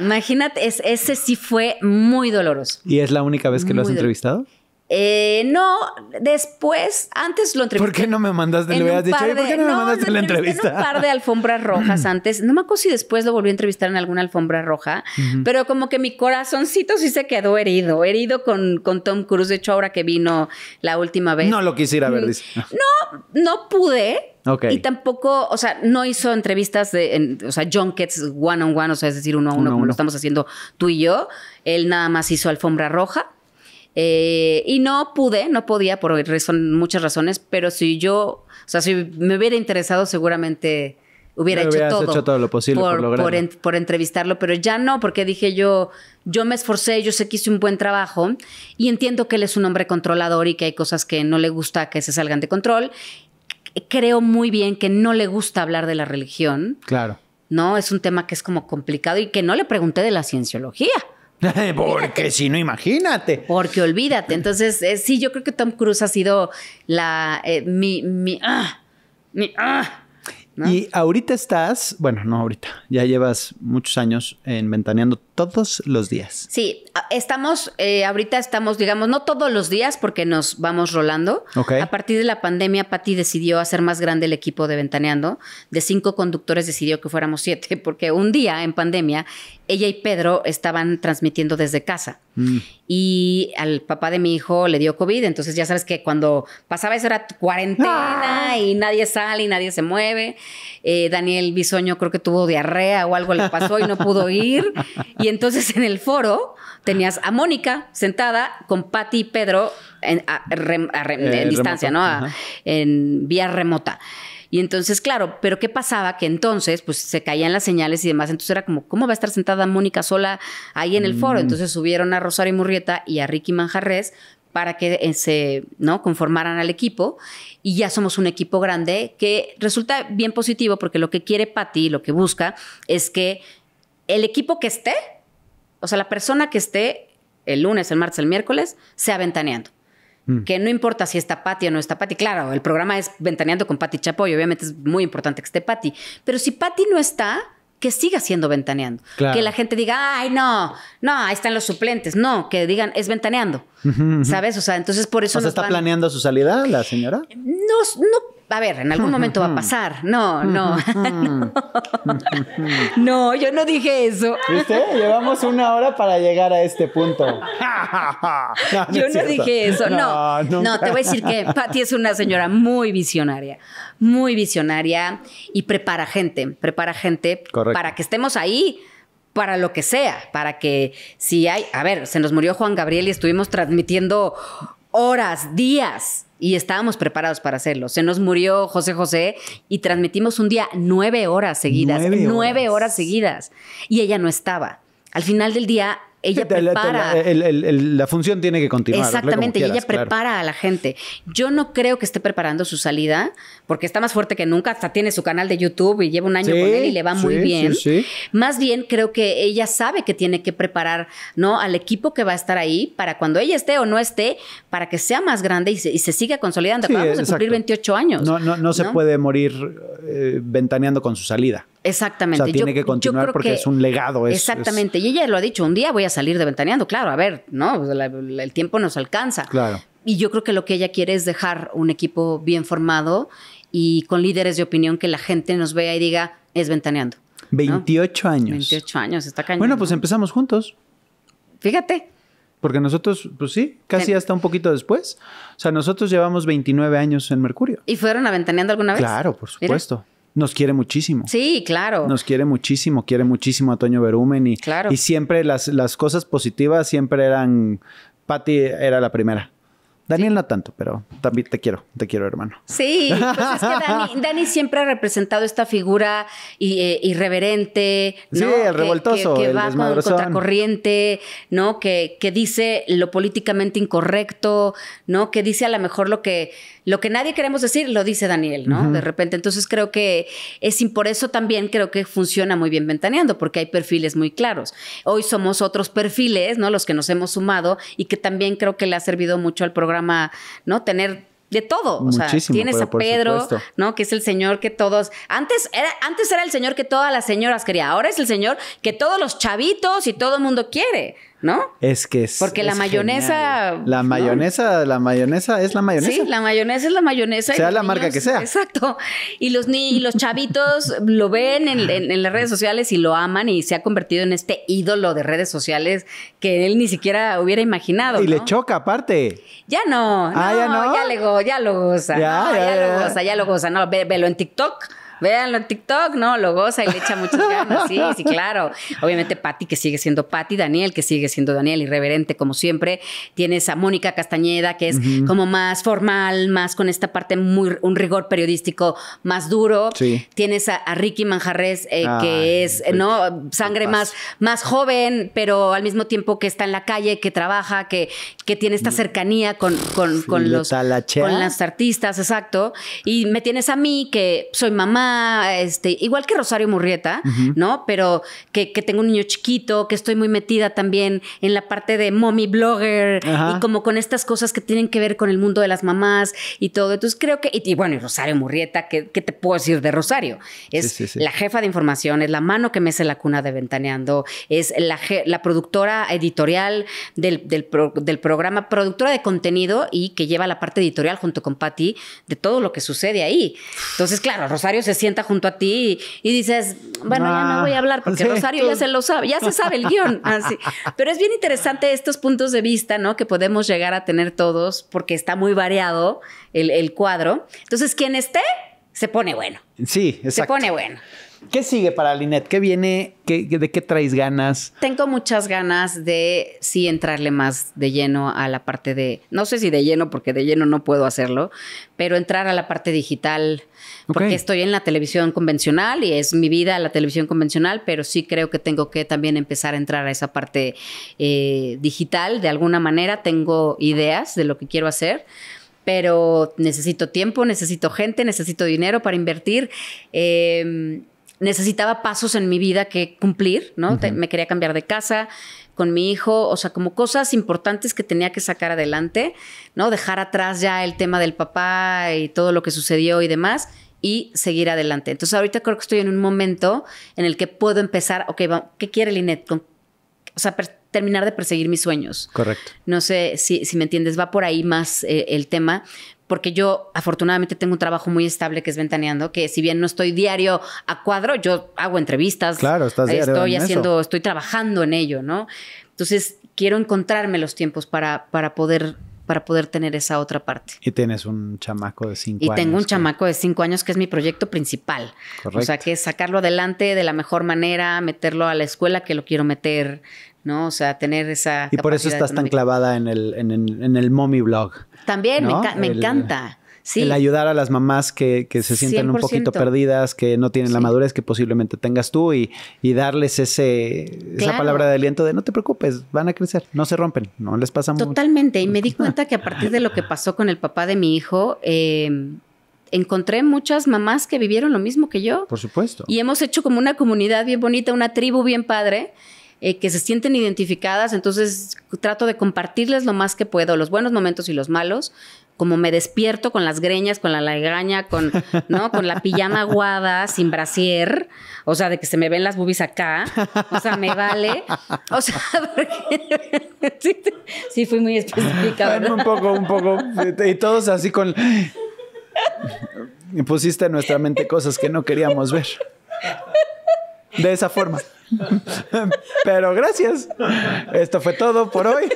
Imagínate, ese sí fue muy doloroso. ¿Y es la única vez que lo has entrevistado? Eh, no, después, antes lo entrevisté. ¿Por qué no me mandaste? Le hubieras dicho, ¿por qué no, me mandaste la entrevista? En un par de alfombras rojas antes. No me acuerdo si después lo volvió a entrevistar en alguna alfombra roja, pero como que mi corazoncito sí se quedó herido, herido con, con Tom Cruise. De hecho, ahora que vino la última vez. No lo quisiera ver, mm, No, no pude. Y tampoco, o sea, no hizo entrevistas de, o sea, junkets one on one, o sea, es decir, uno a uno, como lo estamos haciendo tú y yo. Él nada más hizo alfombra roja. Eh, y no pude, no podía por muchas razones, pero si yo, o sea, si me hubiera interesado seguramente hubiera hecho, todo lo posible por, por, entrevistarlo, pero ya no, porque dije yo, yo me esforcé, yo sé que hice un buen trabajo y entiendo que él es un hombre controlador y que hay cosas que no le gusta que se salgan de control. Creo muy bien que no le gusta hablar de la religión. Claro. No, es un tema que es como complicado y que no le pregunté de la cienciología. Porque si no, imagínate. Porque olvídate. Entonces, eh, sí, yo creo que Tom Cruise ha sido la eh, mi, mi, ah, ah Y ahorita estás, bueno, no ahorita, ya llevas muchos años en ventaneando todos los días. Sí, estamos, eh, ahorita estamos, digamos, no todos los días porque nos vamos rolando. A partir de la pandemia, Patty decidió hacer más grande el equipo de ventaneando. De cinco conductores decidió que fuéramos siete porque un día en pandemia ella y Pedro estaban transmitiendo desde casa. Mm. Y al papá de mi hijo le dio COVID. Entonces, ya sabes que cuando pasaba eso era cuarentena ah. y nadie sale y nadie se mueve. Eh, Daniel Bisoño creo que tuvo diarrea o algo le pasó y no pudo ir. Y entonces en el foro tenías a Mónica sentada con Patti y Pedro en, a, eh, distancia, ¿no? en vía remota. Y entonces, claro, pero ¿qué pasaba? Que entonces, pues se caían las señales y demás. Entonces era como, ¿cómo va a estar sentada Mónica sola ahí en el foro? Mm. Entonces subieron a Rosario Murrieta y a Ricky Manjarres para que eh, se ¿no? conformaran al equipo y ya somos un equipo grande que resulta bien positivo porque lo que quiere Patti, lo que busca es que el equipo que esté, o sea, la persona que esté el lunes, el martes, el miércoles, sea ventaneando. Mm. Que no importa si está Patty o no está Patti. Claro, el programa es Ventaneando con Patty Chapoy. Obviamente es muy importante que esté Patty. Pero si Patty no está, que siga siendo Ventaneando. Que la gente diga, ay, no, no, ahí están los suplentes. No, que digan, es Ventaneando. ¿Sabes? O sea, entonces por eso. O sea, ¿está planeando su salida la señora? No, no a ver, en algún momento va a pasar. No, no. no. yo no dije eso. ¿Viste? Llevamos una hora para llegar a este punto. yo no dije eso. No, no, te voy a decir que Patty es una señora muy visionaria, muy visionaria y prepara gente, prepara gente para que estemos ahí para lo que sea, para que si hay, a ver, se nos murió Juan Gabriel y estuvimos transmitiendo horas, días. Y estábamos preparados para hacerlo. Se nos murió José José y transmitimos un día nueve horas seguidas. Nueve, horas seguidas. Y ella no estaba. Al final del día ella prepara. La, función tiene que continuar. Exactamente, y ella prepara a la gente. Yo no creo que esté preparando su salida, porque está más fuerte que nunca, hasta tiene su canal de YouTube y lleva un año con él y le va muy bien. Más bien creo que ella sabe que tiene que preparar ¿no? al equipo que va a estar ahí para cuando ella esté o no esté, para que sea más grande y se, siga consolidando. Acabamos de cumplir 28 años. No, se puede morir eh, ventaneando con su salida. Exactamente. O tiene que continuar porque es un legado. eso. exactamente. Y ella lo ha dicho, un día voy a salir de Ventaneando. Claro, a ver, ¿no? el tiempo nos alcanza. Claro. Y yo creo que lo que ella quiere es dejar un equipo bien formado y con líderes de opinión que la gente nos vea y diga, es Ventaneando. 28 años. 28 años, está cañón. Bueno, pues empezamos juntos. Fíjate. Porque nosotros, pues sí, casi hasta un poquito después. O sea, nosotros llevamos 29 años en Mercurio. ¿Y fueron a Ventaneando alguna vez? Claro, por supuesto nos quiere muchísimo. Sí, claro. Nos quiere muchísimo, quiere muchísimo a Toño Berumen y, claro. y siempre las, las cosas positivas siempre eran, Patti era la primera. Daniel no tanto, pero también te quiero, te quiero, hermano. Sí, pues es que Dani, siempre ha representado esta figura eh, irreverente, sí, ¿no? el revoltoso, que, que, va ¿no? Que, que dice lo políticamente incorrecto, ¿no? Que dice a lo mejor lo que lo que nadie queremos decir lo dice Daniel, ¿no? De repente. Entonces creo que es y por eso también creo que funciona muy bien ventaneando, porque hay perfiles muy claros. Hoy somos otros perfiles, ¿no? Los que nos hemos sumado y que también creo que le ha servido mucho al programa, ¿no? Tener de todo. Muchísimo, o sea, tienes a Pedro, ¿no? Que es el señor que todos. Antes era, antes era el señor que todas las señoras querían. Ahora es el señor que todos los chavitos y todo el mundo quiere. ¿no? Es que es. Porque la mayonesa. La mayonesa, la mayonesa es la mayonesa. Sí, la mayonesa es la mayonesa. Sea la marca que sea. Exacto. Y los los chavitos lo ven en, las redes sociales y lo aman y se ha convertido en este ídolo de redes sociales que él ni siquiera hubiera imaginado. Y le choca aparte. Ya ah, no, ya no. Ya, le go ya lo goza. Ya, ya, lo goza, ya lo goza. No, velo en TikTok veanlo en TikTok, ¿no? Lo goza y le echa muchas ganas, sí, sí, claro. Obviamente Patti, que sigue siendo Patti, Daniel, que sigue siendo Daniel, irreverente como siempre. Tienes a Mónica Castañeda, que es como más formal, más con esta parte, muy un rigor periodístico más duro. Tienes a, Ricky Manjarres, eh, que es, ¿no? Sangre más, más joven, pero al mismo tiempo que está en la calle, que trabaja, que, que tiene esta mm. cercanía con, con, con los, con las artistas, exacto. Y me tienes a mí, que soy mamá, este, igual que Rosario Murrieta, ¿no? Pero que, tengo un niño chiquito, que estoy muy metida también en la parte de mommy blogger y como con estas cosas que tienen que ver con el mundo de las mamás y todo. Entonces creo que, y, bueno, y Rosario Murrieta, ¿qué, te puedo decir de Rosario? Es la jefa de información, es la mano que hace la cuna de Ventaneando, es la, productora editorial del, programa, productora de contenido y que lleva la parte editorial junto con Patti de todo lo que sucede ahí. Entonces, claro, Rosario se sienta junto a ti y, dices, bueno, ya no ah, voy a hablar porque Rosario ya se lo sabe, ya se sabe el guión. Pero es bien interesante estos puntos de vista, ¿no? Que podemos llegar a tener todos porque está muy variado el, cuadro. Entonces, quien esté, se pone bueno. Sí, exacto. Se pone bueno. ¿Qué sigue para Linet? ¿Qué viene? ¿Qué, ¿De qué traes ganas? Tengo muchas ganas de sí entrarle más de lleno a la parte de, no sé si de lleno, porque de lleno no puedo hacerlo, pero entrar a la parte digital, porque estoy en la televisión convencional y es mi vida la televisión convencional, pero sí creo que tengo que también empezar a entrar a esa parte eh, digital. De alguna manera tengo ideas de lo que quiero hacer, pero necesito tiempo, necesito gente, necesito dinero para invertir. Em, necesitaba pasos en mi vida que cumplir, ¿no? me quería cambiar de casa con mi hijo, o sea, como cosas importantes que tenía que sacar adelante, ¿no? Dejar atrás ya el tema del papá y todo lo que sucedió y demás y seguir adelante. Entonces ahorita creo que estoy en un momento en el que puedo empezar, ok, ¿qué quiere Linet? o sea, terminar de perseguir mis sueños. Correcto. No sé si, me entiendes, va por ahí más eh, el tema, porque yo afortunadamente tengo un trabajo muy estable que es ventaneando, que si bien no estoy diario a cuadro, yo hago entrevistas. Claro, estás diario Estoy haciendo, estoy trabajando en ello, ¿no? Entonces quiero encontrarme los tiempos para, para poder para poder tener esa otra parte. Y tienes un chamaco de cinco años. Y tengo un chamaco de cinco años que es mi proyecto principal. Correcto. O sea, que es sacarlo adelante de la mejor manera, meterlo a la escuela que lo quiero meter, ¿no? O sea, tener esa... Y por eso estás tan clavada en el, en, el mommy blog. También, me, me encanta. El ayudar a las mamás que, se sienten un poquito perdidas, que no tienen la madurez que posiblemente tengas tú y, darles ese, esa palabra de aliento de no te preocupes, van a crecer, no se rompen, no les pasa mucho. Totalmente. Y me di cuenta que a partir de lo que pasó con el papá de mi hijo, em, encontré muchas mamás que vivieron lo mismo que yo. Por supuesto. Y hemos hecho como una comunidad bien bonita, una tribu bien padre. Eh, que se sienten identificadas, entonces trato de compartirles lo más que puedo, los buenos momentos y los malos, como me despierto con las greñas, con la lagaña, con, ¿no? Con la pijama aguada, sin brasier, o sea, de que se me ven las boobies acá, o sea, me vale, o sea, porque... sí, fui muy específica, Un poco, un poco, y todos así con... Y pusiste en nuestra mente cosas que no queríamos ver. De esa forma. Pero gracias. Esto fue todo por hoy.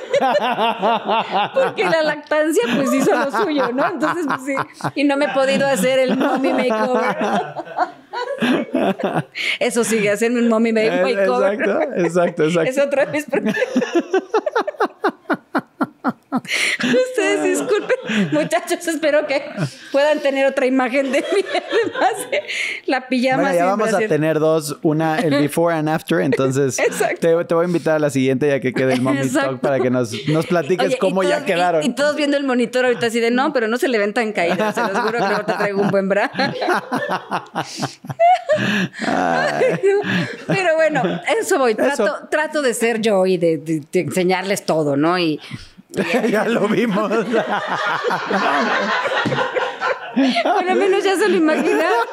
Porque la lactancia pues hizo lo suyo, ¿no? Entonces, pues sí. Y no me he podido hacer el mommy makeover. Eso sigue, hacer un mommy eh, makeover. Exacto, exacto, exacto. Es otra vez. Ustedes ah. disculpen, muchachos, espero que puedan tener otra imagen de mí. Además, eh, la pijama. ya vamos a tener dos, una el before and after, entonces te, te, voy a invitar a la siguiente ya que quede el mommy talk para que nos, nos platiques cómo ya quedaron. Y, todos viendo el monitor ahorita así de no, pero no se le ven tan caídas, se los juro que ahorita traigo un buen brazo pero bueno, eso voy, trato, de ser yo y de, de enseñarles todo, ¿no? Y ya lo vimos. Bueno, menos ya se lo imaginaba.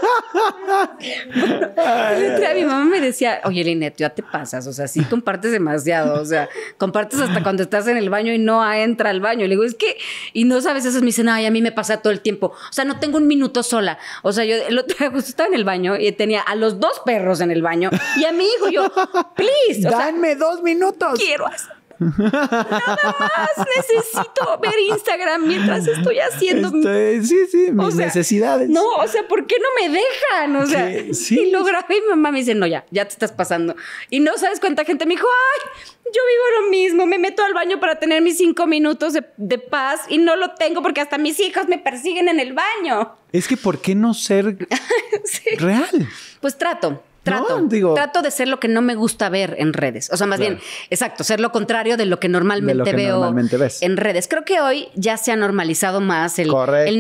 mi mamá me decía, oye, Linet, ya te pasas, o sea, sí compartes demasiado, o sea, compartes hasta cuando estás en el baño y no entra al baño. le digo, es que, y no sabes, eso me dicen, ay, a mí me pasa todo el tiempo, o sea, no tengo un minuto sola. O sea, yo el otro día estaba en el baño y tenía a los dos perros en el baño y a mi hijo, yo, please. Danme dos minutos. Quiero hacer Nada más necesito ver Instagram mientras estoy haciendo. Este, sí, sí, mis necesidades. No, o sea, ¿por qué no me dejan? O sea, y lo grabé y mi mamá me dice, no, ya, ya te estás pasando. Y no sabes cuánta gente me dijo, ay, yo vivo lo mismo, me meto al baño para tener mis cinco minutos de, paz y no lo tengo porque hasta mis hijos me persiguen en el baño. Es que, ¿por qué no ser real? Pues trato. Trato, trato de ser lo que no me gusta ver en redes. O sea, más bien, exacto, ser lo contrario de lo que normalmente veo en redes. Creo que hoy ya se ha normalizado más el,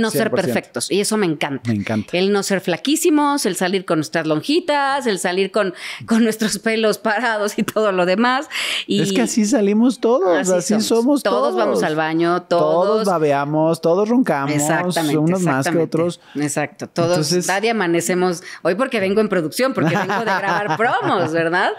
no ser perfectos y eso me encanta. Me encanta. El no ser flaquísimos, el salir con nuestras lonjitas, el salir con, con nuestros pelos parados y todo lo demás. Y es que así salimos todos, así, somos. todos. todos. vamos al baño, todos. babeamos, todos roncamos, unos más que otros. Exacto, todos. nadie amanecemos hoy porque vengo en producción, porque vengo de grabar promos, ¿verdad?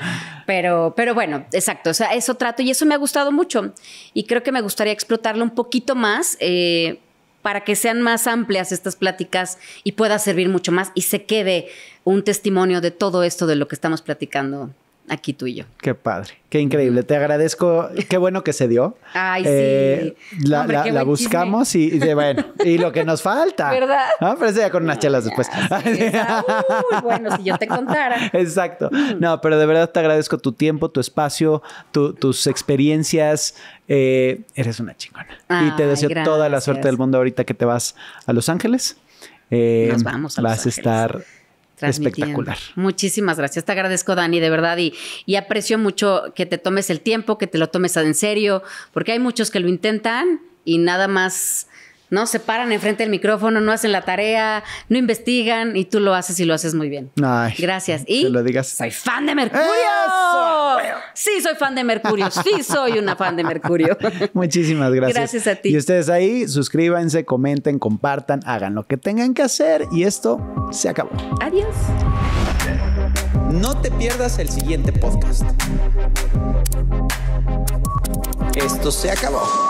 Pero, pero bueno, exacto, o sea, eso trato y eso me ha gustado mucho y creo que me gustaría explotarlo un poquito más. Eh, para que sean más amplias estas pláticas y pueda servir mucho más y se quede un testimonio de todo esto de lo que estamos platicando aquí tú y yo. Qué padre, qué increíble. Te agradezco, qué bueno que se dio. Ay, eh, sí. La, buscamos y, bueno, y lo que nos falta. ¿Verdad? Ah, pero ya con unas chelas después. bueno, si yo te contara. Exacto. Mm. No, pero de verdad te agradezco tu tiempo, tu espacio, tus experiencias. Eh, eres una chingona. y te deseo toda la suerte del mundo ahorita que te vas a Los Ángeles. Eh, nos vamos a Vas a estar Espectacular. Muchísimas gracias. Te agradezco, Dani, de verdad. Y, y, aprecio mucho que te tomes el tiempo, que te lo tomes en serio, porque hay muchos que lo intentan y nada más ¿no? Se paran enfrente del micrófono, no hacen la tarea, no investigan y tú lo haces y lo haces muy bien. Gracias. Y lo digas. soy fan de Mercurio. Sí, soy fan de Mercurio. Sí, soy una fan de Mercurio. Muchísimas gracias. Gracias a ti. Y ustedes ahí, suscríbanse, comenten, compartan, hagan lo que tengan que hacer y esto se acabó. Adiós. No te pierdas el siguiente podcast. Esto se acabó.